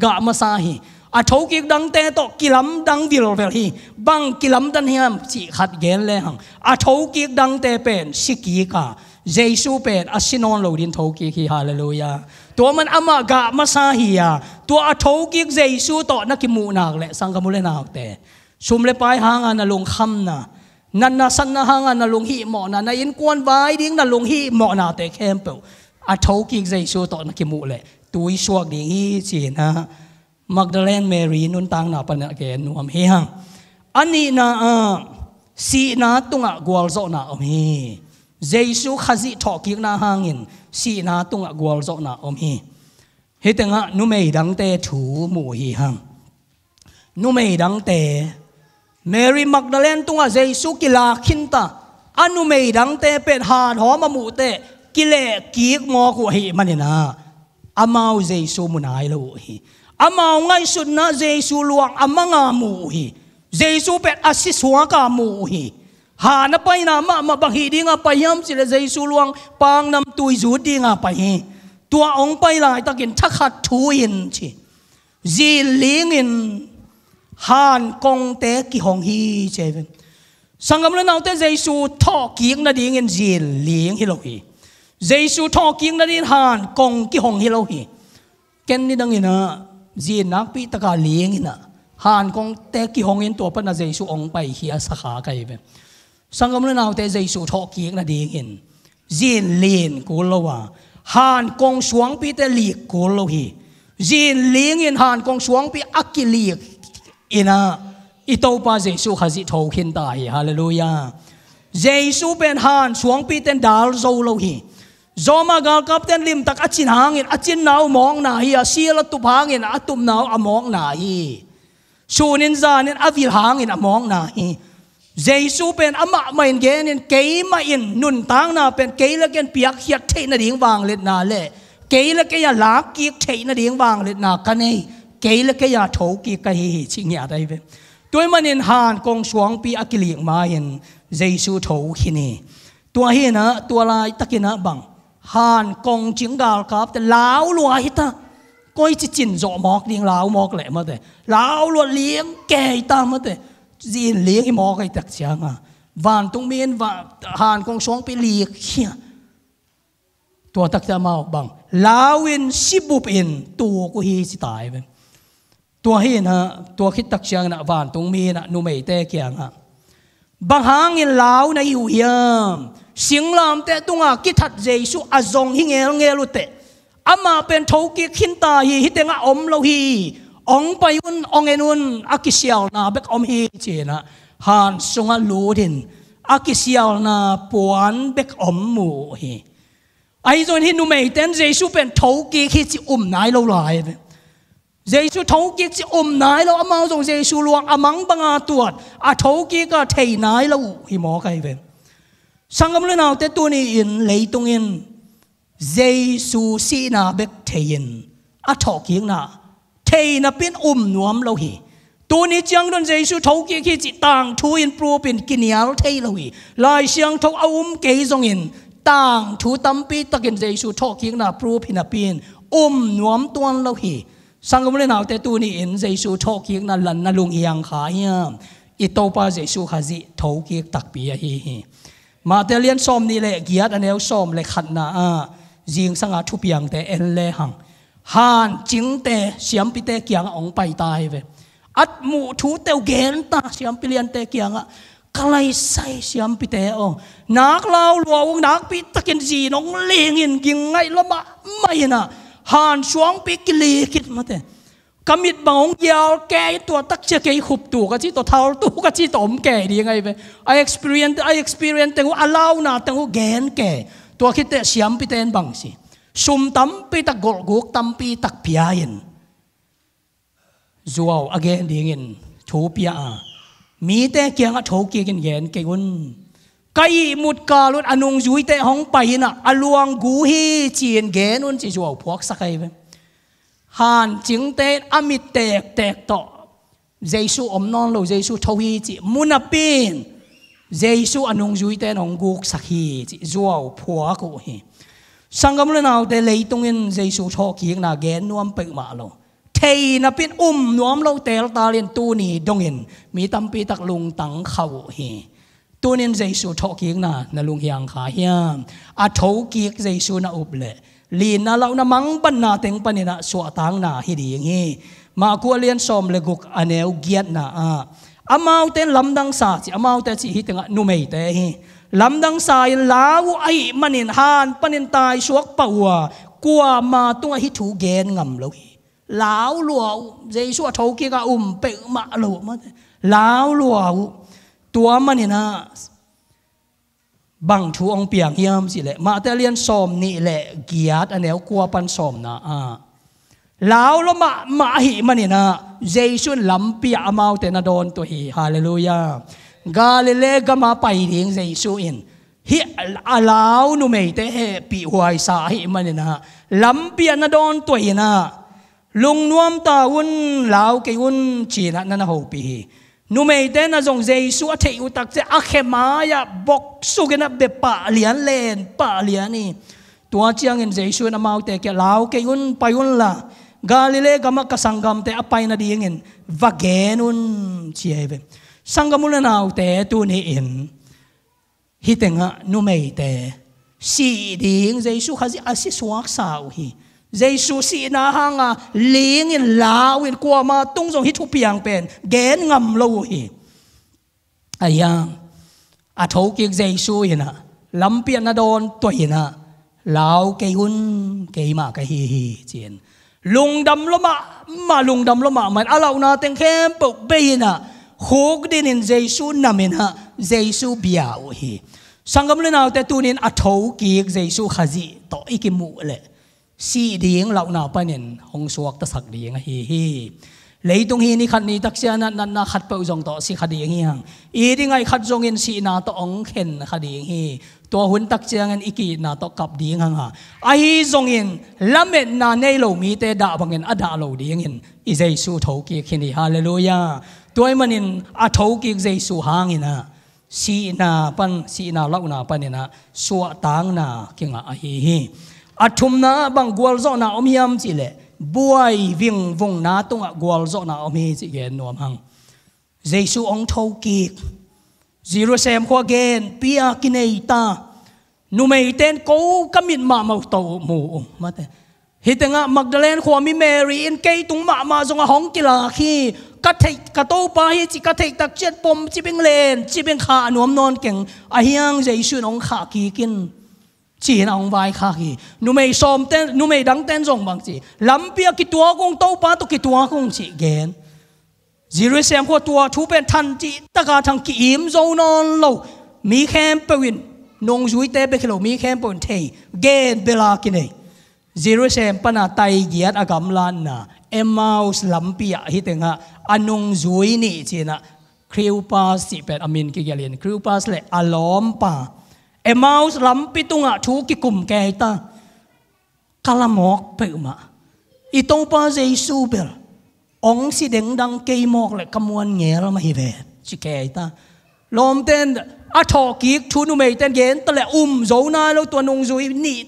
กะมาซาฮิอัทกิกดังเตโตกิลัมดังวิลเวลฮีบางกิลัมดันเฮียมสิขัดเกนเลหังอัทกิกดังเตเป็นสิกีกาเจสูเป็นอสินอนโลดินทกิกฮีฮาเลลูยาตัวมันอามากะมาซาฮิยาตัวอัทกิกเจสูโตนักิมูนักและสังกมุเลนากเตสุมเลปายหางานลงคำนะนันนาสันนาหังนาลงฮีหมอนานาอินกวนไว้ดิ้งนาลงฮีหมอนาแต่แคมเปิลอาทอกิกใจชัวต่อนักมูเลยตุยสวกดิ้งฮีจีนะมักดาเลนเมรีนุนตังนาปนักเกนวมเฮหังอันนี้นะสีนาตุงะกวลโซนาอมฮีเจสุขจิทอกิกนาหังินสีนาตุงะกวลโซนาอมฮีเฮตังะนุเมดังเตถูหมู่ฮีหังนุเมดังเตมรีมักดาเลนตุงอาเซซูกิลาคินตาอนุเมดังเตเป็นหาดหอมมูเตกิเลกีกมอกุหิมันนะอามาวเซซูมุนายลูหิอามาง่ายสุดนะเจซูลวงอามังามูหิเจซูเป็นอาศิสวงกามูหิหานะไปนามามาบังฮีดีงาไปยามสิเลเจซูลวงปางนำตุยจูดีงาไปหิตัวองไปลายตะกินทักขัดทูยินชีจีลิงินฮานกงเตกิฮองฮีเจเวนสังกัมเลนเอาเตเยซูทอกิงนาดีเงินจีนเลียงฮิโลฮีเยซูทอกิงนาดีฮานกงกิฮองฮิโลฮี เกนนี่ดังนี้นะจีนนักปีตะกาเลียงนะฮานกงเตกิฮองเงินตัวปนาเยซูองไปเฮียสขาไกเวนสังกัมเลนเอาเตเยซูทอกิงนาดีเงินจีนเลียนกุลละวะฮานกงสวงปีตะลีกกุลลาฮีจีนเลียงเงินฮานกงสวงปีอักกิลีก ina itopa jesu khazi tho khin ta hi hallelujah jesu ben han suang pi ten dal zo lo hi zoma gal kap ten lim tak achin hangin achin nau mong na hi a sila tu hangin atum nau among na hi sunin zanin avil hangin among na hi ma nun na na na na na piak ya Giêsu เป็นอามาไม่เงินเกยมาอินนุนตังนาเป็นเกยละเกนเปียกเฮียดเทนดิ่งวางเล็ดนาเล่เกยละเกยลาบกีกเทนดิ่งวางเล็ดนากันเอง cái là cái nhà thổ kì cái hì chỉ nhà đây về tôi mà nên hàn con xuống pi akili mà hiện su thổ khi nè tua hi na tua lai tắc kia na bằng hàn con chứng gal cáp thì lão loa hi ta coi chỉ chỉnh rõ mọc đi lão mọc lại mà thế lão luôn liếm kề ta mà thế gì liếm cái mọc cái đặc chẳng à vạn tung miên và hàn con xuống pi liệt kia tua tắc ta mau bằng lão in sibup in tua cô hì chỉ tài vậy ตัวหินฮะตัวคิดตักเชียงนะวานตรงมีนะนุ่มเตะเกียงฮะบางหางเินลาวนอยู่ยามสิงลามเตะตุงอาคิดทัดเจสุอาจงหิเงลเงลุเตะอามาเป็นทุกิขินตาฮีฮิตเงาอมโลฮีองไปยุนองเงินุนอากิเชียวนาเบกอมฮีเจนะฮานสงาลูดินอากิเชียวนาปวนเบกอมมูฮีไอ้จนีินุเมเตเจสุเป็นทุกิขิจิอุมนายเลวไหย Giêsu thấu kiết sẽ ôm nái lo amang dòng Giêsu luang amang à bang a à tuột a à, thấu kiết cả thầy nái lo hi mò cái về sang âm lên nào tết tuần in lấy tung in Giêsu si na bếp thầy in a thọ kiết na thầy na biến ôm nuông lo hì. tu ni chang don Giêsu thấu kiết khi chỉ tàng thu in pro pin kinial thầy lo hi lai siang thấu ôm kế dòng in tàng thu tâm pi ta takin su thọ kiết na pro pin a pin ôm nuông tuan lo hi สังคมเลนเอาแต่ตัวนี้เองเจสูทอกีกนั่นลันนั่นลุงยังขายอิโตปาเจสูขจิทอกีกตักปีฮีฮีมาแต่เลียนส้มนี่แหละเกียรติอันเอวส้มเลยขัดน้อาจิงสังอาทุียังแต่เอ็นเล่หังหานจิงแต่เสียมปิเตเกียงองไปตายเวอัดหมูทูเตวเกนตาเสียมปิเลียนเตเกียงอ่ะกลายใส่เสียมปิเตอนักเล่าหลวงนักปิตะกินจีน้องเลี้ยงเงินกินไงละมาไม่น่ะหานสวงปีกเลี้ยกิดมาเถกมิดบองยาวแก่ตัวตักเชื่อแก่ขบตัวก็ที่ตัวเท่าตัวก็ที่ตอมแก่ดีไงไปไอเอ็กซ์เพรียนไอเอ็กซ์เพรียนแต่งว่าเล่าหน้าแต่งว่าแกนแก่ ตัวคิดแต่เสียมพิเต็นบางสิสุมตั้มพีตะกอลกุกตั้มพีตักพิายน์จวบอแกนดีเงินทูพิยามีแต่เกี่ยงกับทูเกี่ยงกันแกนแก่นกายมุดกาลุดอนุงยุยเตห้องไปนะอารวงกูฮีจีนเกนุนจีจัวพวกสักไงฮานจิงเตอมิตเตกเตกต่อเจสุอมนอนโลเจสุทวีจีมุนปีนเจสุอนุงยุยเตห้องกูสักฮีจีจัวพวกกูฮีสังกัมลนาวเตเลยตรงนี้เจสุทอกีงน่ะเกนุวมเปิกมาโลเทยนับเป็นอุ้มนวมเราเตลตาเลียนตูนี่ดงิน มีตัมปีตักลุงตังเขาฮีตัวนี้เจสุทอกิงนะนลุงเฮียงขาเฮียงอาทอกิกเจสุน่ะอุบเลลีน่าเราหน้ามังปันนาเต็งปันน่ะสวตังน่ฮิดียงี้มากัวเลียนสมเลกุกอเนวเกียดน่ะอ่ะอามาเตนลำดังสาจิอามาเตนสิฮิตงะนุเมเตฮีลำดังสายลาวไอมันินหานปันินตายสวกปะวัวกัวมาตัวฮิถูเกนงำเลยลาวหลัวเจสุทอกิกงอุมเปะมะหลัวมาลาวหลัวตัวมันเห็นนะบังทูองเปียงเฮียมสิแหละมาแต่เรียนสอมนี่แหละเกียรติอันเนวกลัวปันสอมนะอ่าแล้วละมามาหิมันนี่นะเยซุนลำเปียอามาแต่นาโดนตัวฮฮาเลลูยา กาเลเลก็มาไปเรียงเยซูอินฮิอาลาวนุเมเตเฮปีหวยสาหิมันนี่นะลำเปียนาโดนตัวเฮีนะลุงนวมตาวุ่นลาวเกวุ่นจีนะนั่นนะหูปีนูเมเดนจงเจสุอเทอุตักเจอเขมายะบกสุกันบเบปะเลียนเลนปะเลียนนี่ตัวเจียงเงินเจสุนมาเตกลาวเกยุนไปยุนละกาลิเลกามากสังกามเตอปายนาดีเงินวกเกนุนเชียเวสังกามุลนาวเตตัวนี้เอ็นฮิตงะนูเมเตสีดีงเจสุขจิอาศิสวักสาวฮี Giêsu si na hanga ling in la win kwa ma tung jong hi thu piang pen gen ngam lo hi aya a à tho ki Giêsu hina lam pian na don to hina lao ke hun ke ma ke hi hi chen lung dam lo ma ma lung dam lo ma man alau na teng khem po be hina hok din in Giêsu namin ha Giêsu bia hi sangam le na te tunin a à tho ki Giêsu khazi to mu le si ding lau na panin hong suak ta sak ding hi hi tung hi ni khat ni taksia na nan na khat pa jong to si khadi hi hang i ding ai khat jong in si na to ong khen khadi hi to hun tak chiang an iki na to kap ding hang ha ai jong in lamet na nei lo mi te da bang in ada lo ding in i jesu tho ki khin hi hallelujah toy manin a tho ki jesu hang ina si na pan si na lau na pan ina suwa tang na kinga a hi hi อาทุมนาบังกวลโซนาอมยามจิเลบวยวิ่งวงนาตุงกวลโซนาอมจิเกนนวมหังเจสูองทาวกีกซิโรเซมขวาเกนปียกินเอตานูเมเตนกูกมิดมาเมาโตหมูมาแต่ฮิตงะมักดเลนขวามิเมรีอินเกตุงมามาจงหองกิลาขีกัเทกัตโตปาฮิจิกัเทตักเจ็ดปมจิเบงเลนจิเบงขาหนวมนอนเก่งอาเฮียงเจสูนองขากีกินจีนองไว้ข้าฮีนูไม่ส้มเต้นนูไม่ดังเต้นจงบางจีลำเปียกิตัวกงเต้าป้าตุกิตัวกงจีเกนจิรุเซมขวตัวทูเป็นทันจีตะกาทางกิอิมโจนอนโลมีแคมเปวินนงจุยเตเปขลมีแคมเปวินเทเกนเบลากินเอจิรุเซมปนาไตเกียรติอากำลานนาเอมาส์ลำเปียฮิตงะอันงจุยนี่จีนะคริวปาสิเป็นอมินกิเกเลียนคริวปาสเลอลอมปา Em mau lắm bị tung à chú kí cùng kẻ ta kalamok pe ma itong pa Jesus bel ong si deng dang kei mok le kamuan nge la ma mà ve chi kẻ ta lom tên, a tho ki thu nu mei ten gen ta lại um zo na lo tu rồi zui ni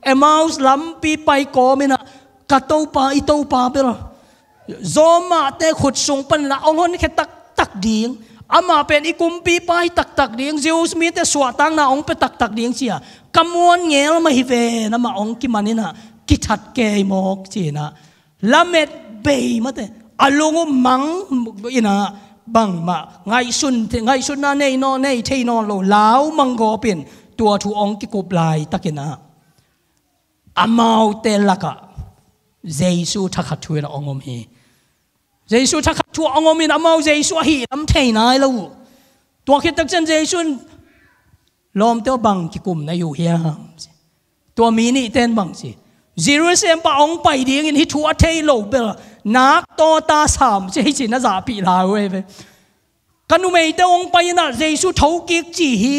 em mau lam pi pai có mi na ka to pa ít to pa bel zo ma te khut sung pan la ông hon khe tak tak điện. อามาเป็นอีกุมปีไปตักตักเดียงเซวสมีแต่สวตังนาองไปตักตักเดียงเสียกำมวนเงลมาฮิเวนมาองกิมันนินะกิจัดเกยมอกเจนะละเม็ดเบยมาแต่อลงมังอินะบังมาไงสุนไงสุนน่าเนยนอเนทนอโลลาวมังกกเป็นตัวทูองกิกบลายตะกินะอามาเตลละกะเจสูทักทวยละองมีเจสุชักชัวองมินอามาเจสุฮีลำเทนายลูวตัวคิดตักเจนเจสุนลอมเต้าบังกิกุมนายอยู่เฮียตัวมีนี่เต้นบังสิจิรุเซมปะองไปดีงินฮิชัวเทโลเบลนักโตตาสามเจสินะจาปีลาเวเยกันุเมยเต้องไปนะเจสุทากิกจีฮี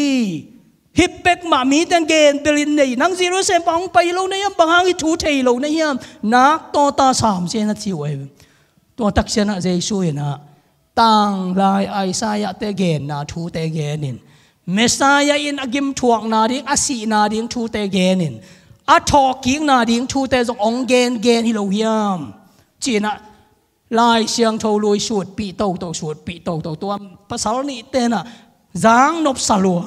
ฮิปเปกมามีแต่เกนเปลินในนังจิรุเซมปะองไปโลาเนี่ยบางฮังฮิชูเทโลเนี่ยนักโตตาสามเจนนะจิวเวตัวตักเชนะเจสุยนะตั้งลายไอซายะเตเกนนาทูเตเกนินเมสายาอินอกิมทวกนาดิงอาศีนาดิงทูเตเกนินอาทอกิงนาดิงทูเตจงองเกนเกนฮิโลเฮียมจีนะลายเชียงโทลุยสวดปีโตโตสวดปีโตโตตัวภาษาหนีเตนะจางนบสลัว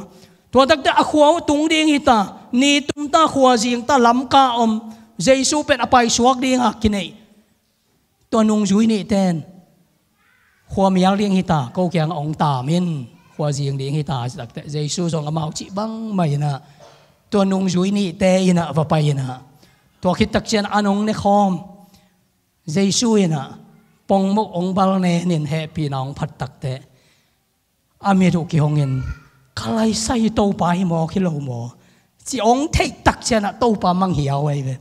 ตัวตักเตอขวาวตุงดิงฮิตานีตุมตาขวาจิงตาลำกาอมเจสุเป็นอภัยสวกดิงอักินเอตัวนุงจุยนี่เต้นหัวมียงเลี้ยงหิตาก็แกงองตามินหัวเสียงเลี้ยงหิตาสักแต่เจสุสองกมาจิบังไม่นะตัวนุงจุยนี่เตยนะว่าไปนะตัวคิดตักเชียนอนงในคอมเจสุยนะปองมกองบาลเนนินแฮปีน้องพัดตักเตะอามีดูกี่หงเงินกลายใส่โตไปหมอคิโลหมอจีองเทตักเชียนะโตปามังเหี่ยวไว้เว้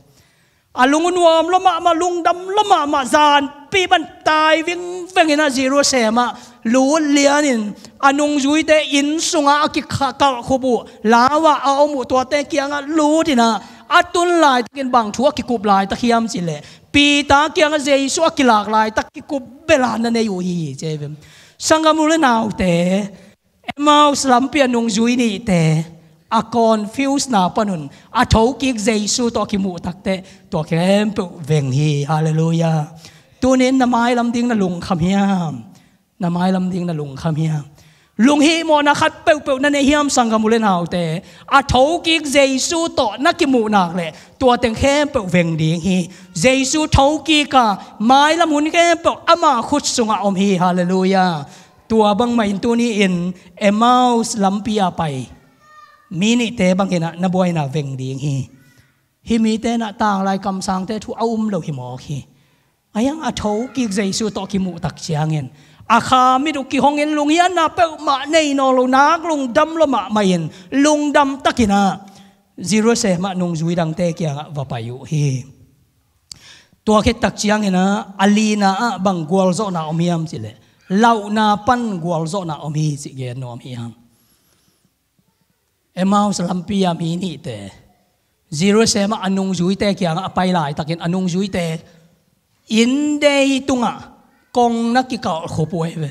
อาลุงนวมละมามาลุงดำละมามาจานปีบันตายวิ่งวิ่งนาจีรัวเสมาลูเลียนินอนุงจุยเตอินสุงอากิขะกะขบุลาวะเอาหมูตัวเตเกียงลูี่นะอัตุนลายตะกินบางทัวกิกุบลายตะเคียมจิเลปีตาเกียงเจยสวกิลากลายตะกิกุบเบลานันเนยูฮีเจเวมสังกมุลนาวเตเอมาสลัมเปียนุงจุยนี่เต a confuse na panun a tho ki jesu to ki mu takte to krem pu veng hi hallelujah tu nen na mai lam ding na lung kham hiam na mai lam ding na lung kham hiam lung hi mo na khat pe pe na ne hiam sang ga mu le nau te a tho ki jesu to na ki mu nak le to teng khem pe veng ding hi jesu tho ki ka mai lam hun khem pe ama khut sunga om hi hallelujah ัวบังมาอินตัวนี้อินเอมาส์ลัมปียาไป mi ni te bang ina na boy na veng ding hi hi mi te na tang lai kam sang te thu aum lo hi mo khi ayang a tho ki jai su to ki mu tak chiang en a kha mi du ki hong en lung yan na pe ma nei no lo na lung dam lo ma mayin lung dam takina zero se ma nung zui dang te kya va pa yu hi tua khi tak chiang ina alina a bang gwal zo na omiam chile lau na pan gwal zo na omi chi ge nom hi เอ็มเอาสลัมพียามีนี่เตะซีโร่เซมาอนุงจุยเตะเกี่ยงอภัยไหลตักเกินอนุงจุยเตะอินเดย์ตุงะกองนักกิเก่าขบวยเว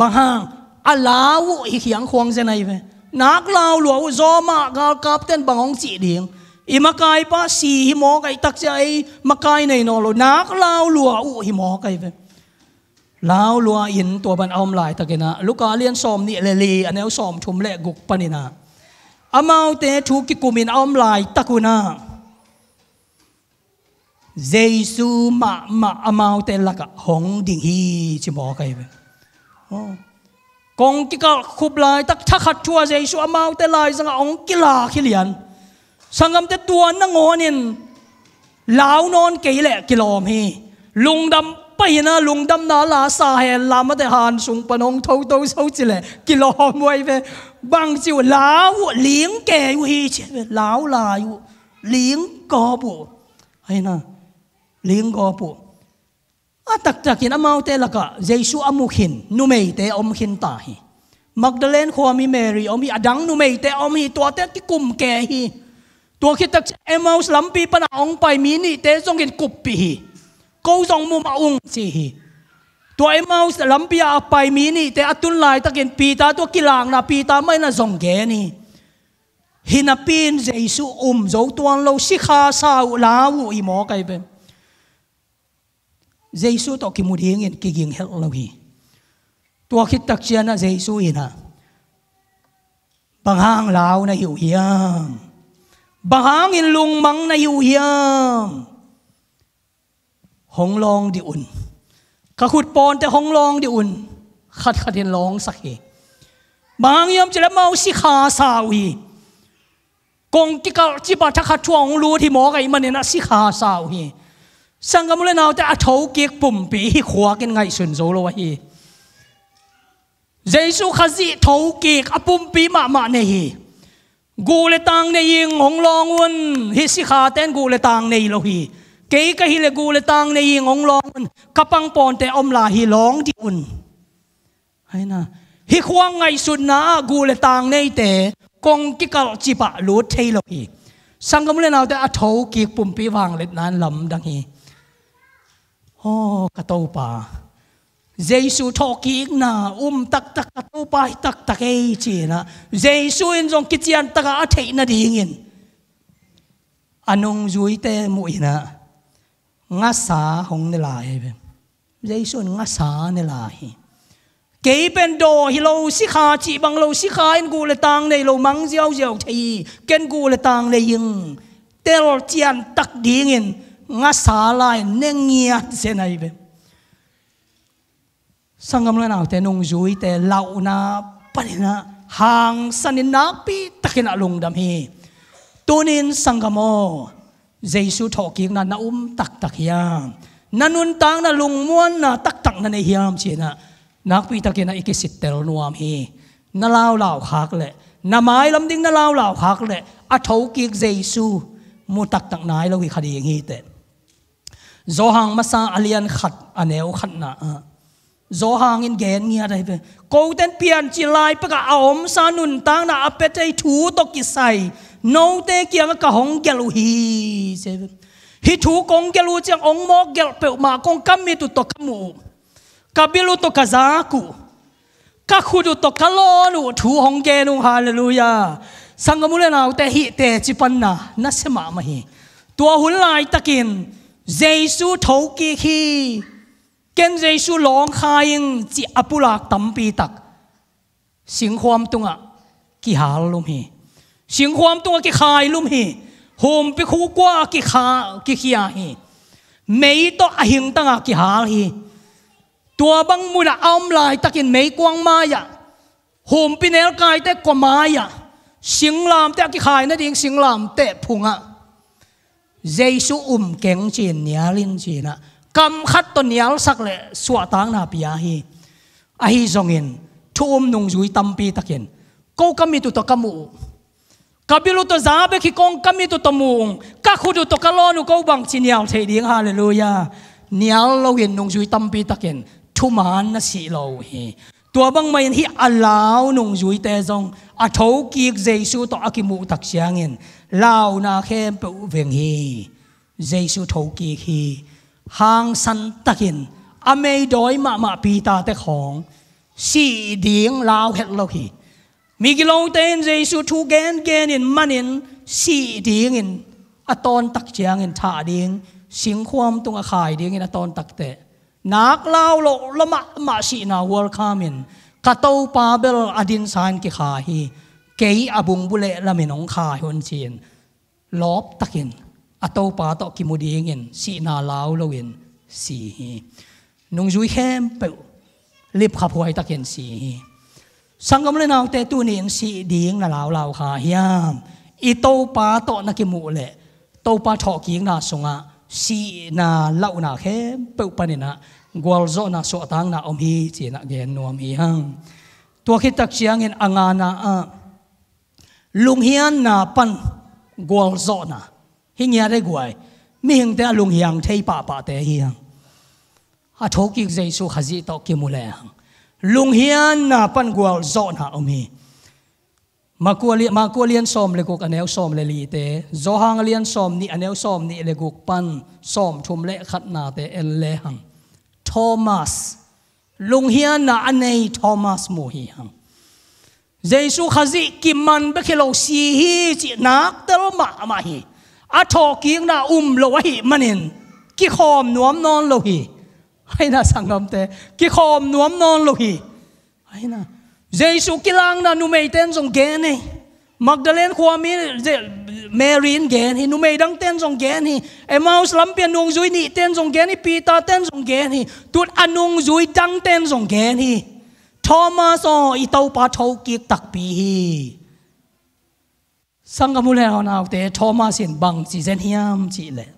บางฮังอาลาวุอีเขียงควงเซนัยเวนักลาวหลวงโจมะกับกัปตันบางองจีเดียงอีมาไกปะสีหิมอไกตักใจมาไกในนอโลนักลาวหลวงหิมอไกเวลาวหลวงอินตัวบันออมไหลตักเกินะลูกอาเลียนซอมนี่เลลีอันเอลซอมชุมเละกุกปนินา amau te thu ki kumin om lai takuna Giêsu mà mà amau te laka hong ding hi chi mo kai ve kong ki ka khup lai tak thak hat chua Giêsu amau te lai zanga ong ki la khi lian sangam te tuan na ngonin lão non kei le kilom hi lung dam bây na lung dam na la sa he lam te han sung panong thâu tâu sâu chi le kilom wai ve บางจิวลาวเลี้ยงแก่อยู่ฮีเชลาวลาอยู่เลี้ยงกอบุไอ้นะเลี้ยงกอบุอาตักตักินอามาเตลกะเจสุอามุขินนุเมยเตอมขินตาฮีมักดเลนขวามีเมรีอมีอดังนุเมยเตอมีตัวเตที่กลุ่มแก่ฮีตัวคิดตักเอมาสลัมปีปนาองไปมีนี่เตจงกินกุบปีฮีกูจงมุมอุงสีฮีตัวไอ้เมาส์ลำเบียออไปมีนี่แต่อัตุนลยตะเกียนปีตาตัวกิลางนะปีตาไม่น่ะส่งแกนี่หินาปีนเจสุอุมโจตัวเราสิขาสาวลาวอีหมอไกเป็นเจสุตอกิมุดเฮงเงินกิงิงเฮลเราฮีตัวคิดตักเชียนะเจสุอินะบางห้างลาวนะหิวเฮียงบางห้างอินลุงมังนะหิวเฮียงหงลองดิอุ่นขาขุดปอนแต่ห้องลองเดียวอุ่น ขัดขัดเห็นร้องสักเหบางยมจะเล่าเมาสิขาสาวีกงที่กาจิบัตขัดช่วงรู้ที่หมอไก่มันเนี่ยนะสิขาสาวีสังกมุเลนาแต่อาเกียกปุ่มปีขวากันไงส่วนโซโลวะฮีเยซูขจิเทาเกียกอปุ่มปีมามาเนี่ยฮีกูเลตังในยิงห้องลองอุ่นฮิสิขาเต้นกูเลตังในโลฮี ke ka hi le gu le tang ne yi ngong long un kapang pon te om la hi long ti un hay na hi khuang ngai sun na gu le tang nei te kong ki kal chi pa lu thei lo hi sangam le nào te a à tho ki pum pi wang le nan lam dang hi ho ka to pa Giêsu um tak tak tak tu pai tak tak na Giêsu in jong kitian taka a thei na ding in anung zui te mu ina ngã xá hồng nè lại về dây xuân ngã xá nè lại kế bên đồ hi lô xí khá chỉ bằng lô xí khá anh cụ là tang này lô măng gieo gieo thì kén cụ là tang này nhưng tel chian tắc đi ngin ngã xá lại nên nghe thế này về sang ngâm lên nào thế nung dưới thế lậu na bắt na hàng san nạp pi tắc na lùng đam hi tunin sang ngâm เยซูทอกีกนัานน่าอุ้มตักตักยามนันนุนตังน่าลุงม้วนน่าตักตักนั่นยามเชนะนักพิทักษ์น่าอีกสิทธิ์เตลนัวมีน่าลาวลาวคักเลยน่าไม้ลำดิงน่าลาวลาวคักเลยอัทโกีกเยซูมุตักตักนายลวิคดีอย่างนี้เตโจหังมาซาอเลียนขัดอเนวขัดนะ โจหังอินเกนเงียอะไรไป็นโกเตนเปลี่ยนจิไลประกาอมซานุนตังน่าอเปเตถูตกิใส no te kiang ka hong gelu hi se hi thu kong gelu chang ong mo gel pe ma kong kam mi tu to kamu kabilu to kazaku ka khudu to kalonu thu hong ge nu hallelujah sangamule na te hi te chipanna na sema ma hi tua hun lai takin jesu thoki khi ken jesu long khaing chi apulak tampi tak sing khom tunga ki halum hi สิงความตัวกิขายลุมฮีโฮมไปคู่กว่ากิขากิขี้ยาฮีไม่ต่อหิงตั้งกิหาฮีตัวบังมุละอมลายตะกินไม่กวางมายะโฮมไปเนลกายแต่กว่ามายะสิงลามแต่กิขายนั่นเองสิงลามแต่พุงอ่ะเจสุอุ่มเก่งจีนเนียลินจีนะกำขัดตัวเนียลสักเลยสวตางนาปิยาฮีอหิจงเงินทุ่มนุงจุยตัมปีตะกินก็กำมีตัวตะกมู kabilu to zabe ki kong kami to tomung ka khudu to kalonu ko bang chinial thei ding hallelujah nial lo yen nong zui tampi taken thuman na si lo hi tua bang mai hi alaw nung zui te zong a tho ki jesu to akimu tak siangin lao na khem pe veng hi jesu tho ki hi hang san takin amei doi ma ma pi ta te khong si ding lao het lo hi มีกิโลเตนเจสุทูแกนแกนินมันินสีดีงินอตอนตักเจียงินถาดีงสิงความตุงอาขายดีงินอตอนตักเตะนักเล่าโลละมะมาสีนาวอลคามินกะเตาปาเบลอดินสานกิขาฮีเกยอบุงบุเลละเมนองขาฮุนเชียนลอบตักินอตปาตอกิมุดีงินสีนาลาวโลวินสีนุงจุยเข้มเปลิบขับหวยตักินสีสังกมเลยนาวเตตูนี่ยังสีดิงน่ะลาวลาวขาเฮียมอีโตปาโตนักิมูเลโตปาทอกิงน่สงะสีนาเล่านาเข้มเปิลปันน่ะกวลโซนาสวตังนาอมฮีจีนักเกนนวมีฮังตัวคิดตักเชียงเงินอ่างนาลุงเฮียนนาปันกวลโซนาหิงยาได้กวยมีหิงแต่ลุงเฮียงที้ปะาปะาต่เฮียงอาทอกิงใจสุขจิตตอกิมูเลังลุงเฮียนนาปันกัวลจอนาอมีมากัวเลียมากัวเลียนซอมเลกุกอันเอลซอมเลลีเตจอหังเลียนซอมนี่อันเอลซอมนี่เลกุกปันซอมชุมเลขัดนาเตเอลเลหัง โทมัส ลุงเฮียนนาอันเนยโทมัสมูฮีหังเจสุขจิกิมันเบคโลซีฮีจินักเตลมามาฮีอัทอกิงนาอุมโลวะฮิมันินกิคอมนวมนอนโลฮี ai na sangam te ki khom nuam non lo hi ai na Giêsu kilang na nu mei ten song gen ni Magdalen khua mi Mary in gen hi nu mei dang ten song gen hi Emmaus lam pian nung zui ni ten song gen hi Peter ten song gen hi tut anung zui dang ten song gen hi Thomas o i tau pa thau ki tak pi hi sang kamu le hon au te Thomas in bang chi zen hiam chi le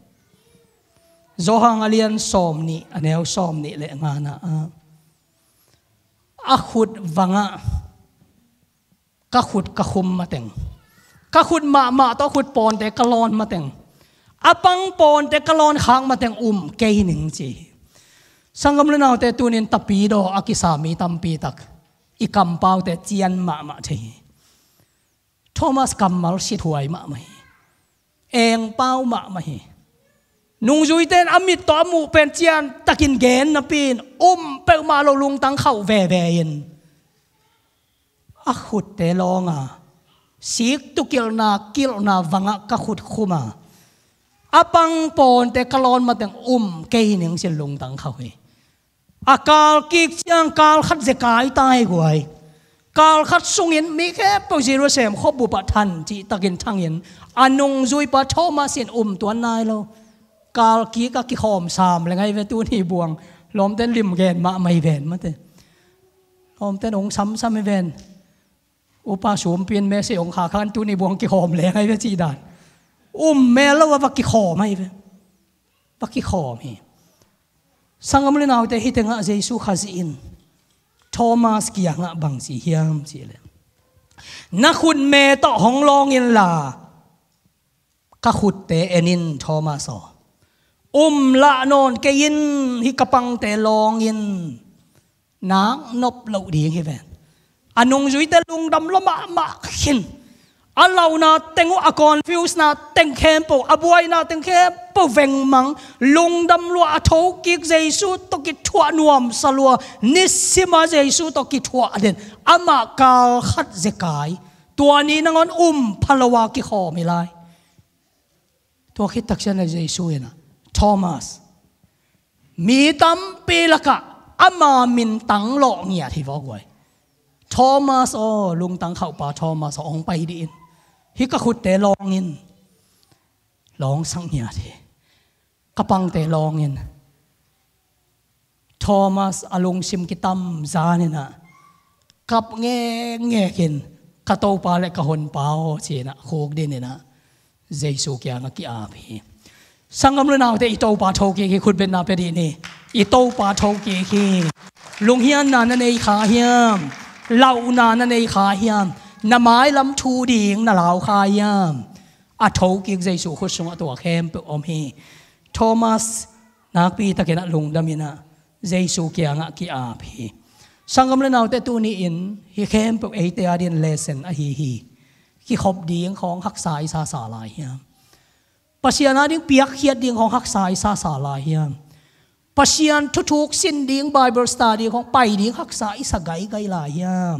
zohang alian som ni anel som ni le nga na a khut wanga ka khut ka khum ma teng ka khut ma ma to khut pon te kalon ma teng apang pon te kalon khang ma teng um ke ning chi sangam le naw te tunin tapi do akisami tampi tak ikam pau te chian ma ma thi thomas kamal sit huai ma mai eng pau ma mai นุ่งจุยเต้นอามิตต่อมูเป็นเจียนตะกินเกนนะปีนอุ้มเปลมาเราลุงตั้งเข่าแว่แว่เย็นอัขุดเตลองอ่ะสิกตุกิลนากิลนาวังกะขุดคุมาอปังปอนแต่กลอนมาแต่งอุ้มเกยนึ่งเสียลุงตั้งเข่าเฮอากาลกิกเชียงกาลขัดเจกายตายกวยกาลขัดสุงเห็นมีแค่ปจิโรเสมขบุปทันจิตะกินทางเห็นอนุงจุยปะโทมาเสียนอุ้มตัวนายเรากาลกีก็กิหอมสามอะไรไงเวตูนี่บวงลมเต้นริมแกนมาไม่เวนมาเต้นลมเต้นองซ้ำซ้ำไม่เวนอุปาสวมเปลี่ยนแม่สีองขาขันตูนี่บวงกิหอมแหลงไงเวจีดานอุ้มแม่แล้วว่าักกิหอมไม่เวปักกิหอมฮีสังกมลินเอาแต่ฮิตงะเจสุขาสินโทมัสกี้งะบังสีเฮียมสีเลนักขุนเมต่อของลองงินลากขุดเตเอนินโทมัสออุ้มละนอนเกยินฮิกปังแต่ลองยินนางนบเหล่าดียงเฮเวนอันงจุยแต่ลุงดำละมามาขินอันเลานาเต็งอากอนฟิวส์นาเต็งเข้มปูอบวยนาเต็งเข้มปูเวงมังลุงดำลัวทุกิกเจซูตกิทวนวมสลัวนิสิมาเจซูตกิทวอเดนอามากาลขัดเจกาย ตัวนี้นางอนอุ้มพลวากิขอไม่ไรตัวคิดตักเชนเจซูเนะท h o m a มีตั้มปีละกะอามามินตั้งหลอกเงียที่ฟอากวยท h o m a โอ้ลุงตั้งเข้าป่าท h o m a องไปดินฮิกะขุดแต่ลองอิน ลองสังเงียทีกระปังแต่ลองอินท h o m a s อลุงชิมกิตั้มซานินะกับเงี้ยเงี้ยกินกระโตปาและกระหนเปาโอเชนะโคกดินเนี่ยนะเจสุกียงกิอาพีสังกมลนาวแต่อีโตปาโทกีคุณเป็นนาเปดีนี่อีโตปาโทกีคีลุงเฮียนนานันในขาเฮียมเหล่านานันในขาเฮียมนาไม้ลำทูดิงนาเหลาขาเฮียมอาโเกีเจสุขสงตัวเข้มเปอมเฮโทมัสนักปีตะเกนลุงดามินา เจสุขียงกีอาพีสังกมลนาวแต่ตัวนี้อินฮิเข้มเปอเอเตียดินเลเซนอฮีฮีขี่ขบดีงของหักสายซาสาลายเฮียมภาษาหน้าดิ้งเปียกเขียดดิ่งของฮักสายซาสาลายเฮียงภาษาทุทุกสิ้นดิ่งไบเบิลสตาดีของไปดิ่งฮักสายสกายไกลายเฮียง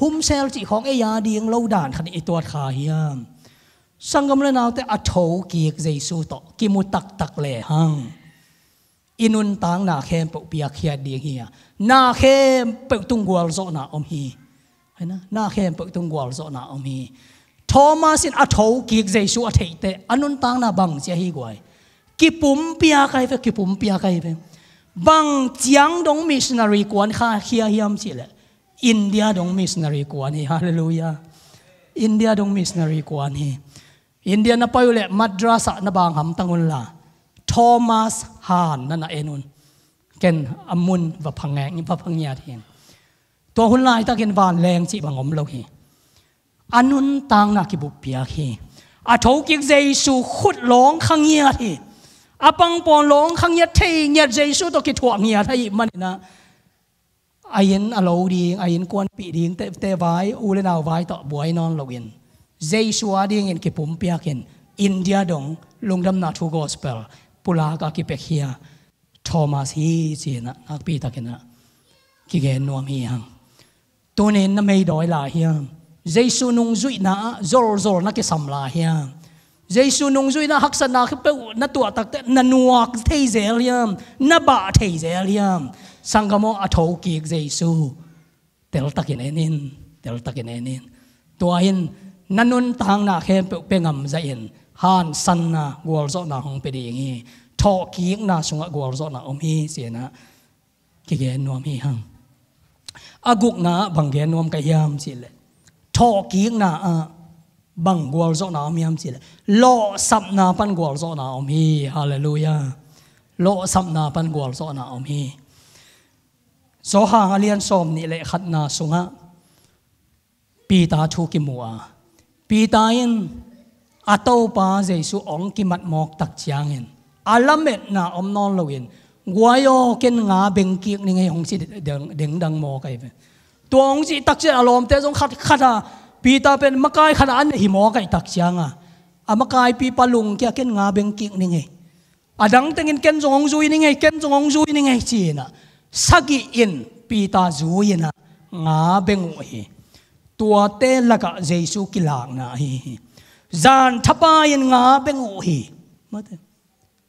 หุ้มเซลจีของเอยาดิ่งเล่าด่านขันไอตัวขาเฮียงสังกัมเลนเอาแต่อัฐโขกีกเจสุตโตกิมุตักตักแหล่หังอินุนตังนาเข้มปุเปียกเขียดดิ่งเฮียนาเข้มเปิดตุงกวลโซนาอมฮีเห็นไหะนาเข้มเปิดตุงกวลโซนาอมฮีทมัสินอัโกิกเจสุอัทเตอันนุนตังนาบังเจฮีกวยกิปุ่มพิอาใครเฟกิปุ่มพิอาใครเฟบังจียงดงมิชนารีกวนข้าเฮียฮิมสิเละอินเดียดงมิชนารีกวนฮีฮาเลลูยาอินเดียดงมิชนารีกวนฮีอินเดียนับไปเลยมัดรัสนับบังหำตังุนลาทอมัสฮานนั่นน่ะเอนุนเกนอมุนวับพังแงงนี่พังียาเอนตัวหุ่นลายตะเกนวานแรงจีบังอมโลกี anun tang na ki bu pia hi a tho ki jesu khut long khang ya hi apang pon long khang ya thei nya jesu to ki thuak nya thai man na ayin alo ding ayin kwan pi ding te te vai u le nào vai to buai non login jesu a ding in ki pum pia ken india dong lungdam na thu gospel pula ka ki pe khia thomas hi chi na ak pi ta ken na ki gen nuam hi hang tu nên nó mây đổi lại hiang เยซูนุงจุยนะจอร์จอร์นักสัมลาเฮียงเยซูนุงจุยนะฮักสนาคือเป็นนัตัวตักเตนนัวเทเซลียมนับบาเทเซลยยมสังกโมอัทโกิกเยซูเตลตักินเอ็นินเตลตักินเอ็นินตัวอินนันนุนตางนาเฮเป็นงามใจอินฮันสันนากัวร์จอร์นาฮงเปดีงี้ทอกิกนาสุงะกัวร์จอรนาอมีเสียนะเกเกนนวมีหังอากุกนาบังเกนนวมกายามสิเล thọ kiếng na à ah, bằng gual zo na om yam chỉ là lo sập na pan gual zo na om hallelujah lo sập na pan gual zo na om hi số hàng alien xóm ni lệ khát na sunga pi ta chu kim mua pi ta in ato pa zai su ong kim mặt mọc tak chiang in alamet na om non lo in guayo ken nga bengkiek ni ngai hong si deng dang mo cái ve ตัวองค์จีตักเจอารมณ์แต่องขัดขัดอ่ะปีตาเป็นมะกายขนาดหิมอกันตักเชียงอ่ะอามะกายปีปลุงแกเก่นงาเบงกิ้งนี่ไงอดังแต่งินเก่งจงองจุยนี่ไงเก่งจงองจุยนี่ไงจีน่ะสักอินปีตาจุยน่ะงาเบงอุตัวเตลักเจสุกิลางนะฮีจานทับไปงาเบงอุมาเตอ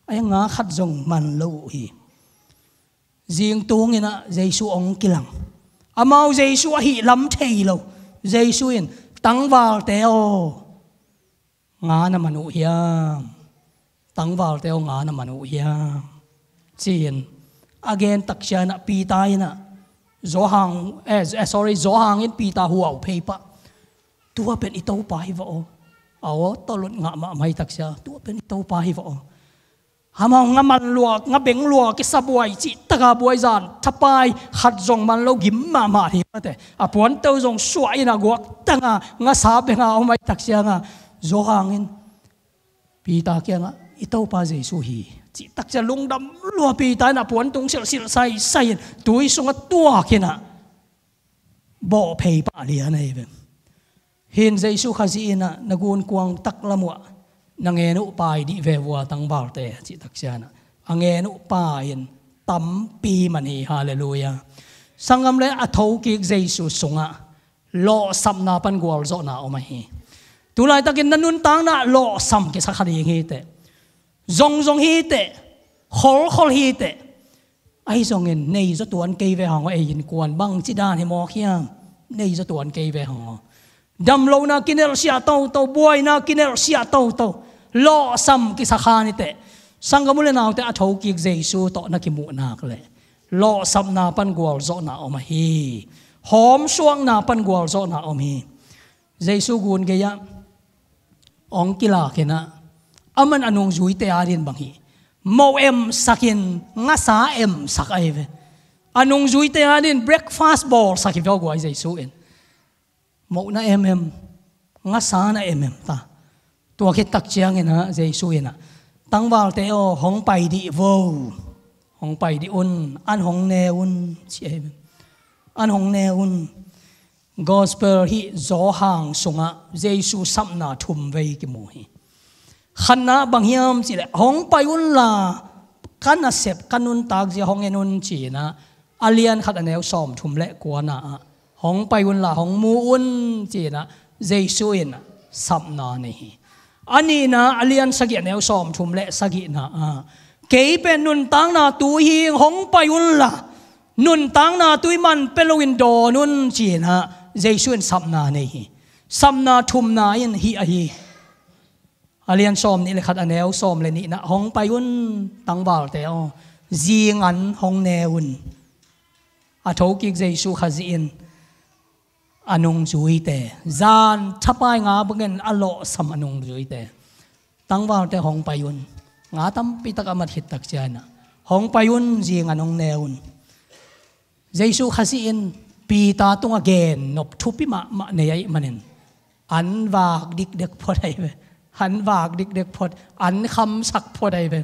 ไอ้งาขัดจงมันลูฮีจิงตัวเงินะเจสุองกิลัง amau jesu a hi lam thei lo jesu in tang wal te o nga na manu hiam tang wal te o nga na manu hiam chin again taksha na pi tai na zo hang eh sorry zo hang in pi ta huau phei pa tua pen itau pa hi va o aw to lut nga ma mai taksha tu pen itau pa hi va hàm hồng ngắm ăn lùa ngắm bén lùa cái sa buổi chỉ tất cả buổi giàn thắp bay hạt dòng mặn lâu gím mà mà thì mà thế à buồn tao dòng suy là guốc tăng à ngắm sa bén à ông ấy tắc xiang à gió hàng in pi ta kia ngã itau pa dễ su hi chỉ tắc xiang lung đâm lùa pi ta na buồn tung sẹo sẹo say say túi xuống ngắt tua kia nà bỏ phê bả liền này vậy hiện dễ su khai gì nà nagun quang tắc lamua na nge nu pai đi về wa tang bar te chi tak sian nè, nge nu pai in tam pi man hi hallelujah sangam le a tho ki sung sunga lo sắm na pan gwal zo na o ma hi tu lai takin nanun tang na lo sam ki sakhari hi te zong zong hi te khol khol hi te ai zong in nei zo tuan ke ve hang ai in kwan bang chi dan hi mo khiang nei zo tuan ke ve hang dam lo na kinel sia tau tau buai na kinel sia tau tau lo sam ki sakha ni te sangamule naw te atho ki jesu to na ki mu nak le lo sam na pan gwal zo na om hi hom suang na pan gwal zo na om hi jesu gun ge ya ong kila kena aman anung zui te arin bang hi mo em sakin nga sa em sakai ve anung zui te arin breakfast ball sakhi vogwa jesu en mo na em em nga sa na em em ta ตัวคิดตักเชียงเนฮะเจสุยนะตั้งวาลเตโอของไปดิโวของไปดิอุนอันของแนวุนเชื่อันของแนวุนกอสเปอร์ฮิโซห่างสงะเจสุสัมนาทุมเวกิโมฮิขณะบางยามสิ่งหองไปอุนลาคณะอาเซบคันุนตากเจหองเอนุนชีนะอเลียนขัดแนวซอมทุมและกวนาของไปอุนลาของมูอุนชีนะเจสุยอ็นสัมนาเนี่ยอันนี้นะอเลียนสกิเนวซอมชุมและสกินะเกเป็นนุนตังนาตุยหิงหงไปุนละนุนตังนาตุยมันเปโลวินโดนุนจีนะเจสุนสัมนาเนหิสัมนาทุมนายินฮีอฮีอเลียนซอมนี่เลยขัดอันเนวซอมเลยนี่นะหงไปุนตังบาลแต่เอจีงันหงเนวุนอาทกิกเจสุขจิน anung zui te zan chapai nga bengen alo sam anung zui te tangwa te hong payun nga tam pitak amat hit tak jana hong payun ji nganong neun jaisu khasi in pi ta tung again nop thupi ma ma ne ai manen an wak dik dek phot ai be han wak dik dek phot an kham sak phot ai be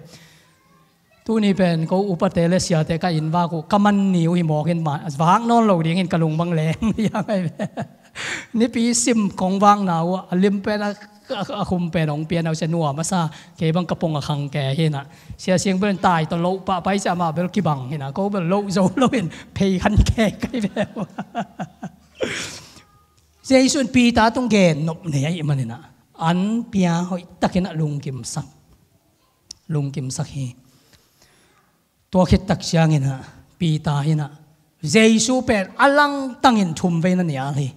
ตัวนี้เป็นก็อุปเทเลเซียแต่ก็อินว่ากูกำมันนิวหิมอกเห็นมาวางนอนเราเดียงเ็นกระลุงบางแหลงยังไงนี่ปีซิมของวางหนาวอะลิมเป็นอะคุมเป็นองเปียนเอาเชนัวมาซาเคบังกระปงกับขังแก่เห็นอะเสียเสียงเป็นตายตอนโลปะไปจะมาเบลกิบังเห็นอ่ะก็เป็นโลโจโลเป็นเพย์ขันแก่ไกลแบบเจสุนปีตาต้องแก่นบเนียมันเห็นอ่ะอันเปียหอยตะกินะลุงกิมสักลุงกิมสักเฮตัวคิดตักเสียงเห็นนะปีตาเห็นนะเจสูเป็ดอลังตั้งเห็นชุมไว้นั่นเนี่ยฮี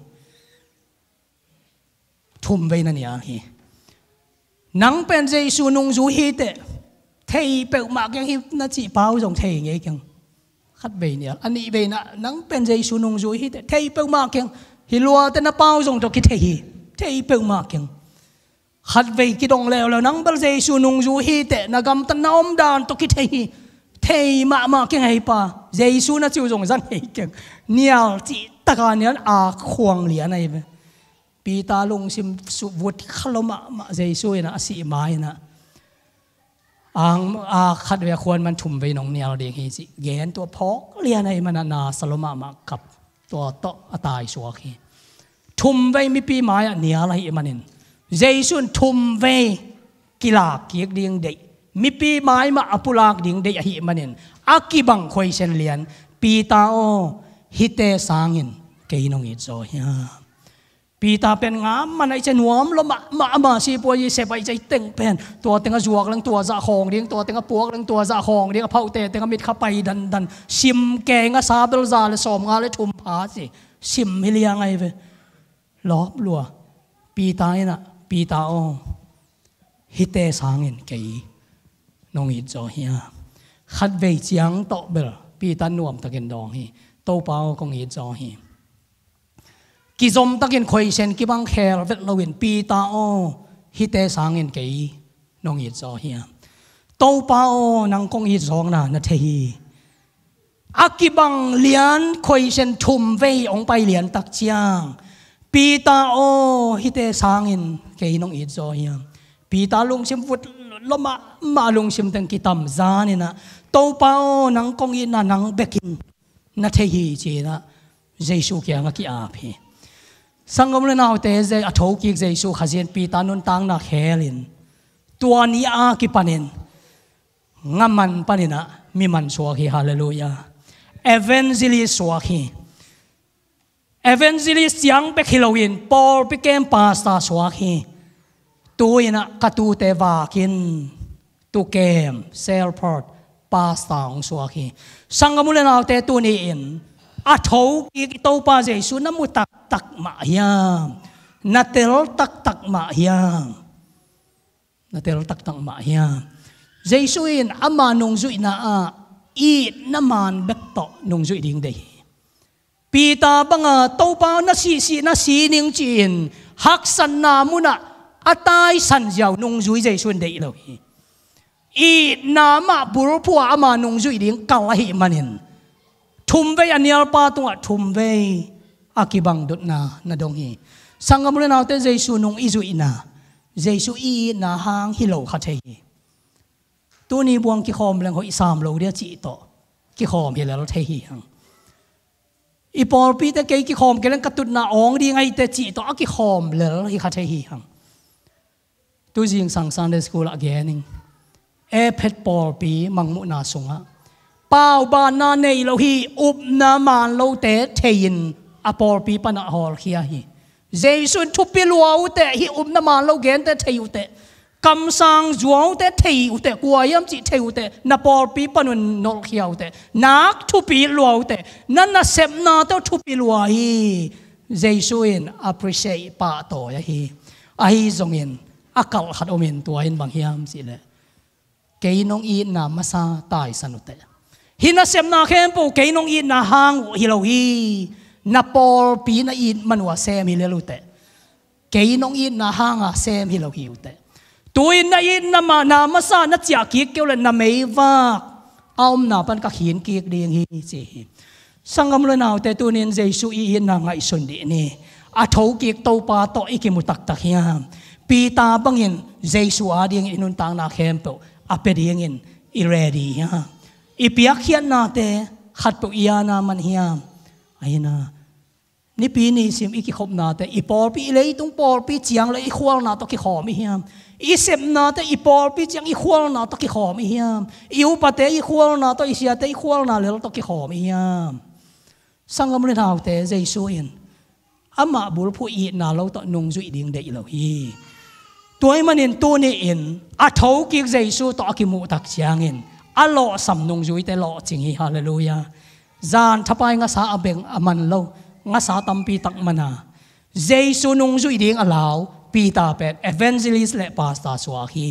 ชุมไว้นั่นเนี่ยฮีนังเป็นเจสูนุ่งจูฮีเตะเทยเป็ดมากยังฮีนั่นจีเปล่าจงเทยเงี้ยยังคัดไปเนี่ยอันนี้ไปนะนังเป็นเจสูนุ่งจูฮีเตะเทยเป็ดมากยังฮิลัวแต่น่ะเปล่าจงจะคิดเทยเทยเป็ดมากยัง hạt về cái đồng lèo là nắng bao giờ su nung du hi tệ na gam tan naom dan to kit hi thei ma ma ke ngai pa jesu na chu jong jang hei ke nial chi taka nian a khuang lian ai be pi ta lung sim su vut khaloma ma jesu na asi mai na ang a khat ve khon man thum ve nong nial de hi chi gen to phok lian ai man na saloma ma kap to to atai suwa khi thum ve mi pi mai nial ai manin jesu thum ve kila kiek ding dei มีปีไมยมาอภุลากดิ่งได้อหิมันเองอากิบังคอยเซนเลียนปีตาโอฮิเตสังินเกยนงอิจโซฮยปีตาเป็นงามมันไอเชนวอมลมมามามาสีปวยเสบไอใจเต่งเป็นตัวเต็งจวกลังตัวจะหองเลี้ยงตัวเต็งปวกลังตัวจะหองเลี้ยงเผาเตะเต็งมิดเข้าไปดันดันชิมแกงสาเบลซาเลยสอมงาเลยชุมผาสิชิมเฮียงไงเว้ยลอบลัวปีตาเนี่ยปีตาโอฮิเตสังินเกย nông ít cho hia khát về chiang tọ bờ, pi tan ta takin đong hi tô bao công ít cho hi kỳ zom takin khoi sen kỳ bang kher vet lawin pi ta o hi te sang in kei nông ít cho hia tô bao nang công ít zong na na the hi akibang lian khoi sen thum ve ong pai lian tak chiang pi ta o hi te sang in kei nông ít cho hia pi ta lung sim vut loma malung sim tang kitam zani na to pao nang kong ina nang bekin na the hi chi na jesu kya nga ki a phi sangam le na te je a tho ki jesu khazien pi tanun tang na khelin tuani a ki panin ngaman panina mi man so hi hallelujah evangelist so hi evangelist yang bekhiloin paul became pastor so hi na tuina katu te wakin tu kem selport pasta ong suwa ki sangamule na te tu ni in a tho ki to pa je su na mu tak tak ma hiam na tel tak tak ma hiam na tel tak tak ma hiam jesu in ama nung zui na a i na man bek to nong zui ding dei pita banga to pa na si si na si ning chin hak san na mu na อาตายสันเจ้านุงจุยใจส่วนเดียวอีนามาบุรุษผัวอามานุงจุยดิ้งกลายมันินทุ่มเวอันนียรลปาตัวทุ่มเวอากิบังดุนานาดงฮีสังกมุลนาเตเจสุนุงอิจุอินาเจสุอีนาหางฮิโลคาเทฮีตัวนี้บวงกิคอมแรงหอยสามโลเดียจิโตกิคอมเฮลาเทฮีฮังอีปอลปีแต่เกกิคอมเกลังกระตุนนาองดีไงแต่จิโตอกิคอมเลลฮิคาเทฮีฮังตู้ยิงสังสันเดสกูละแกนิงเอเพ็ดปอปีมังมุนาสงะป้าวบานาเนโลหีอุบนามานโลเตเทยินอปอปีปนะฮอลเคียฮีเจสุนทุปิลวาอเตฮีอุบนามานโลแกนเตเทยุเตคำสังจวงเตเทยุเตกวายมจิเทยุเตนปอปีปนุนนอลเคียวเตนักทุปิลวาอเตนันนาเซมนาเตทุปิลวาฮีเจสุนอัพเรชัยปาโตยฮีอฮีจงเิน akal khat omin tua in bang hiam si le ke nong i na masa tai sanute hina sem na khem po ke nong i na hang hi lo hi na por pi na i manwa sem hi le lu te ke nong i na hang a sem hi lo hi u te tui na i na ma na masa na chia ki kêu le na mei va aum na pan ka hin ki ding hi chi hi sangam lo nào te tu nin jesu i na ngai sun di ni a thau ki to pa to ikimutak takhiam. hiam pita bangin Jesu ading inun tang na kempo apedingin iredi ha ipiak hian na te khat po iya na man hiam ayina ni pi ni sim iki khop na te ipor pi le tung por pi chiang le khwal na to ki khom hiam i sem na te ipor pi chiang i khwal na to ki khom hiam i u pa te i khwal na to i sia te i na le to ki khom hiam sangam le thau te jesu in ama bul phu i na lo to nung zui ding dei lo hi ตัวมันเองตัวนี้เองอาทยวกิกเจสุต่อกิมุตักเชียงเองอาลลอกสำนงจุยแต่ลอจริงฮาเลลูยาจานทับไปงาสาเบงอามันเลางาสาตัมปีตักมนาเจสุนงจุยดิ่งอัล่าปีตาเป็ดเอเวนซิลิสและปาสตาสวาฮี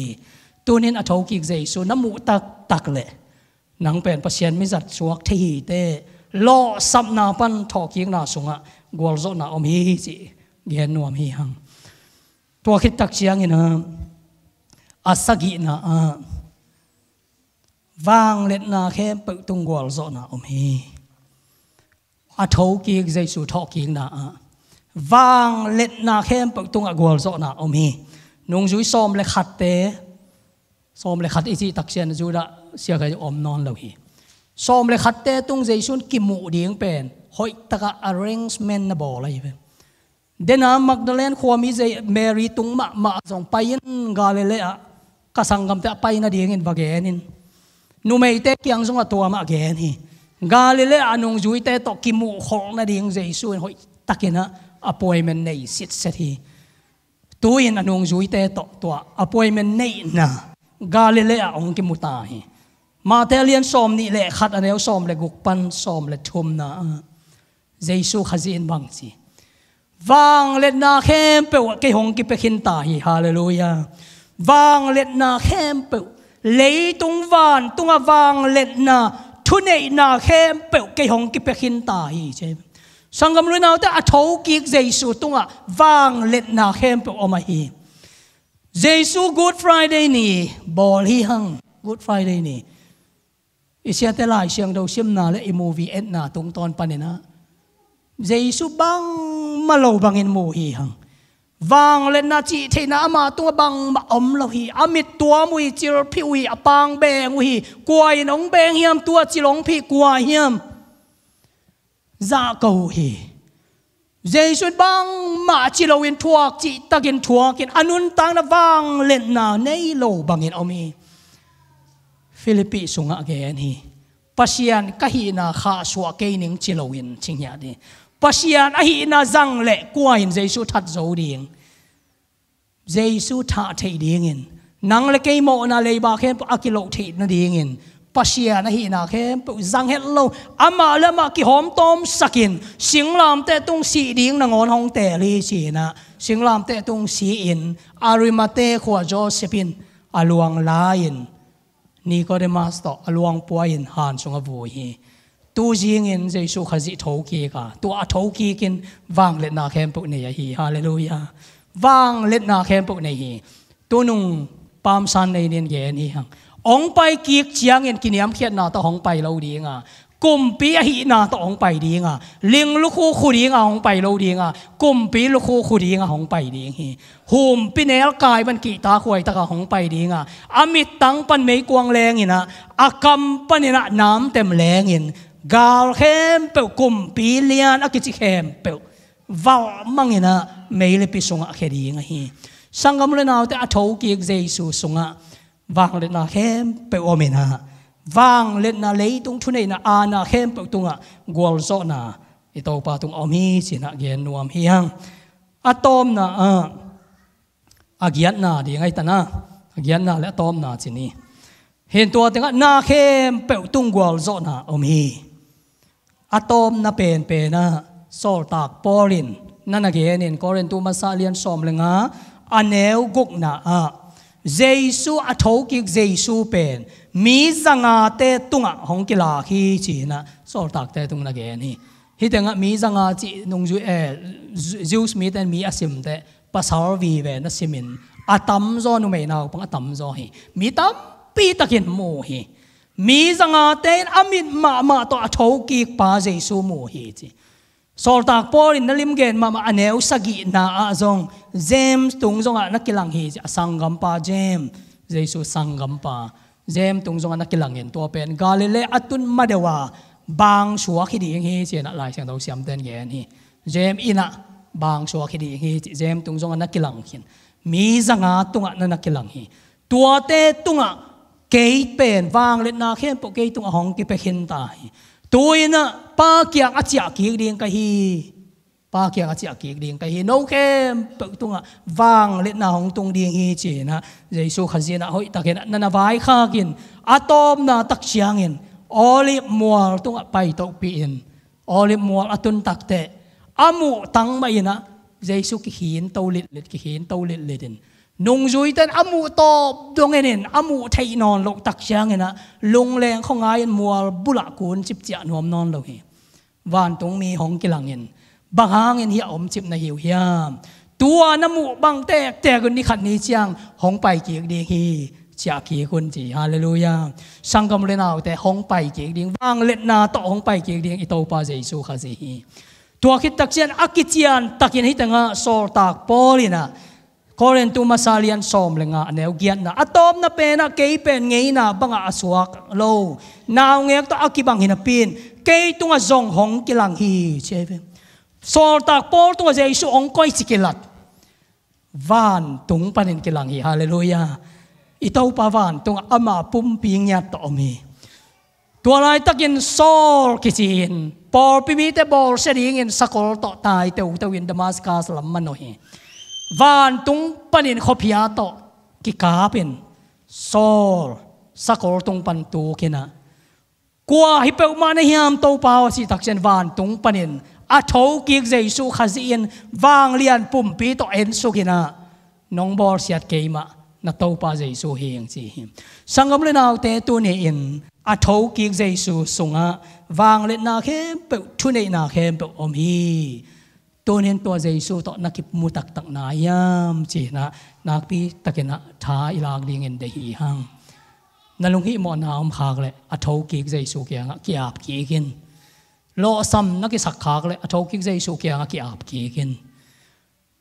ตัวนี้อาทยวกิกเจสุน้ำมุตักตักเละนังเป็นประเซนไม่จัดสวกที่เตลอสำนาปันทอกิงนาสุงะกวลโซนาอมฮีจิเยนนวมฮีหังตัวคิดตักเชียงเนะอาศักินะวางเล็ดนาเข้มปึกตุงกอลโซนะอมเฮอาทกีกใจสูทอกีงนะวางเล็ดนาเข้มปึกตุงกอลโซนะอมเฮนงจุยซอมเลขัดเตซอมเลขัดอีจีตักเชียนจูดะเสียใครอมนอนเราฮีซอมเลขัดเตตุงใจสุนกิมูดียงเป็นหอยตะกะอาร์เรนจ์เมนนะบออะไรเป็น dena magdalen khwami ze mary tungma ma jong payin galilea kasangam te paina dingin bagenin numei te kyang jong atwa ma gen hi galilea anung zui te to kimu khong na ding ze suin hoi takena appointment nei sit set hi tuin anung zui te to to appointment nei na galilea ong kimuta hi ma te lian som ni le khat anel som le guk pan som le thum na jesu khazin bang chi vang let na khem pe cái hồng ki pe khin ta hi hallelujah vang let na khem pe lấy tung van tung a à vang let na thu nei na khem pe cái hồng ki pe khin ta hi che sangam lu nào ta a à, thâu ki jesu tung a à, vang let na khem pe oma hi jesu good friday ni bol hi hang good friday ni อีเสียแต่ลายเชียงเดาเชื่อมนาและอีมูวีเอ็ดนาตรงตอนปันเนี่ยนะ Giê-su bang mà lâu bang in mù hi hằng vang lên na chị thế na mà tung bang mà ấm lâu hi amit tua mui chir phiu hi apang bè ngui quay nong bè hiam tua chỉ long phi quay hiam dạ cầu hi Giê-su bang mà chỉ lâu in tua chị ta gen tua gen, anun tang na vang lên na nay lâu bang in omi Philippi sunga gen hi pasian kahina kha suwa keining chilowin chingya di pasian ahi na zang le kwa in jesu that zo ding jesu tha thei ding in nang le kei mo na le ba khem akilo thei na ding in pasian ahi na khem pu zang het lo ama le ma ki hom tom sakin singlam te tung si ding na ngon hong te li si na singlam te tung si in arimate khwa josephine aluang lain ni ko de master aluang puain han sunga vu hi ตัวจิงเงินเจสุขจิทกีกาตัวทกีกินวางเล็ดนาแคมปุกเนียฮีฮาเลลูยาวางเล็ดนาแคมปุกเนียฮีตัวนุ่งปามสันในเนียนเยนี่ฮังองไปกีกเจียงเงินกินยำเขียนนาต้องไปเราดีงากุมปีหินาต้องไปดีงาลิงลูกคู่คู่ดีงาองไปเราดีงากุมปีลูกคู่คู่ดีงาองไปดีงีหูมปีเนลกายมันกีตาควยตะกะองไปดีงาอมิตตังปันไม่กวางแรงอินะอากรรมปันนะน้ำเต็มแรงอิน gạo khem bèo cùng bí liên ác chỉ khem bèo vào mang ina mấy lệ bị sung ác đi ngay hi sang gam lên nào thì ác thấu kiệt Giêsu sung ác vang lên nào khem bèo ôm ina vang lên nào lấy tung thu này na à na khem bèo tung ác gual zo na ito pa tung omi, hi chỉ gen nuam hi hang atom na à ờ. agian na đi ngay tana, na na lệ atom na chỉ ni hiện tua tiếng na khem bèo tung gual zo na omi. อะตอมนะเป็นเป็นนะโซตากปอลินนั่นอะเกนินกอรินตัวมาซาเลียนสอมเลยงาอันเนลกุกนะอะเจสุอะทอกิกเจสุเป็นมีสังอาเตตุงะฮงกิลาฮีจีนะสโซตากเตตุงนะเกนิฮิตังะมีสังอาจีนุงจุเอจูสมีแต่มีอาซิมเตปัสฮาร์วีเวนะสิมินอาตัมโซนุเมนาวปังอะตัมโซฮีมีตัมปีตะกินโมฮี mi zanga ten amit ma ma to a thau ki pa jesu mu hi chi sol tak por in nalim gen ma ma aneu sagi na a zong james tung zong a nakilang hi a sangam pa james jesu sangam pa james tung zong a nakilang en to pen galile atun madewa bang suwa khi ding hi chen lai sang do siam ten gen hi james ina bang suwa khi ding hi james tung zong a nakilang hin mi zanga tunga na nakilang hi tua te tunga kei pen wang let na khem po kei tung hong ki pe hin tai tuina pa kya a chia ki ding ka hi pa kya a chia ki ding hi no khem po tung wang let na hong tung ding hi che na jesu khazina hoi takin na na vai kha kin atom na tak chiang in oli mual tung pai to pi in oli mual atun takte amu tang mai na jesu ki hin to lit lit ki hin to lit litin นุงจุยตันอามูตอบดงเงินอามูไทยนอนลงตักเชียงเงินะลงแรงของไงมัวบุลักูนจิบเจียนวมนอนลงเฮวานตรงมีของกิลังเงินบางหางเงินเฮียอมจิบในหิวยามตัวน้ำมูบังแตกแตกคนนี้ขัดนี้เชียงหองไปเกียกดีฮีจากขีคนจีฮาเลลูยาสังกมเลนเอาแต่หองไปเกียกดีว่างเล็ดนาต่อหองไปเกียกดีอิโตปาเจสูคาเซฮีตัวคิดตักเชียนอักกิเชียนตักยินให้ตังะโซตักโอลินะ Koren tu masalian som lenga neu giat na atom na pen na kei pen ngei na banga aswak lo naw ngek to akibang hinapin kei tunga zong hong kilang hi cheve sor tak por tunga jesu ong koi sikilat van tung panin kilang hi hallelujah itau pa van tunga ama pum ping nyat to mi tua lai takin sol kichin por pimite bor sering in sakol to tai teu teu in damascus lam manohi วานตุงปันินขพิยาโตกิกาเป็นโซลสกอลตุงปันตูกินะกัวฮิเปอมาในยามโตปาสิตักเซนวานตุงปันินอาทูกิกเจสุขจีนวางเลียนปุ่มปีโตเอ็นสุกินะน้องบอลเสียดเกมะนัตโตปาเจสุเฮียงสิสังกมเลนเอาเตตุนียนอาทูกิกเจสุสุงะวางเลนนาเข้มเปทุเนนาเข้มเปอมฮีตัวเนตัวเจสูต่อนักิบมุตักตักนายามจีนะนักพีตะเกนะท้าอิลากดีเงินเดฮีหังนั่นลุงฮีมอนหามขากเลยอัทวกิกเจสูเกียงะกีอาบกีกินโลซัมนักิสักขากเลยอัทวกิกเจสูเกียงะกีอาบกีกิน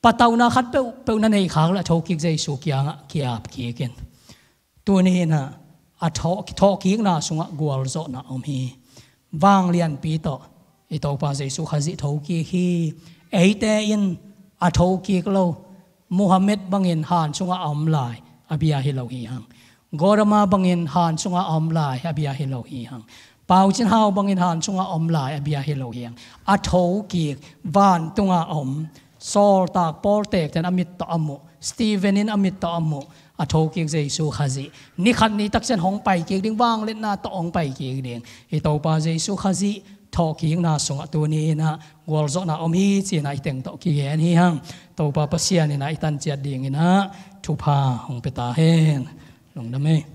ปะเตานาคัดเปเปนั่นเองขากเลยอัทวกิกเจสูเกียงะกีอาบกีกินตัวนี้นะอัทิทวกิกนาสุงะกัวลโซนาอมีวางเลียนปีต่อไอตัวปาเจสูขจิทวกิกฮีเอเตอินอาทกีกลมูฮัมหมัดบังเอินฮานสุงอาอมลายอบิยาฮิโลฮีฮังกอรมาบังเอินฮานสุงอาอมลายอบิยาฮิโลฮีฮังปาวจินฮาวบังเอินฮานสุงอาอมลายอบิยาฮิโลฮีฮังอาทกีกวานตุงอาอมซอลตากปอลเตกจนอามิตตอมุสตีเวนินอามิตตอมุอาทกีกเจสูขจินี่ขันนี้ตักเชนหงไปเกียงดิ้งว่างเล่นหน้าตองไปเกียงเดียงไอตวปาเจสูขจิทอกิงนาสงตัวนี้นะวอลจอนาอมีจีนไอเต็งตอกีเอ็นฮีฮังตัวปาปเสียนนี่นะไอตันเจียดิ่งนะทุพาของเปตาเฮนลงได้ไหม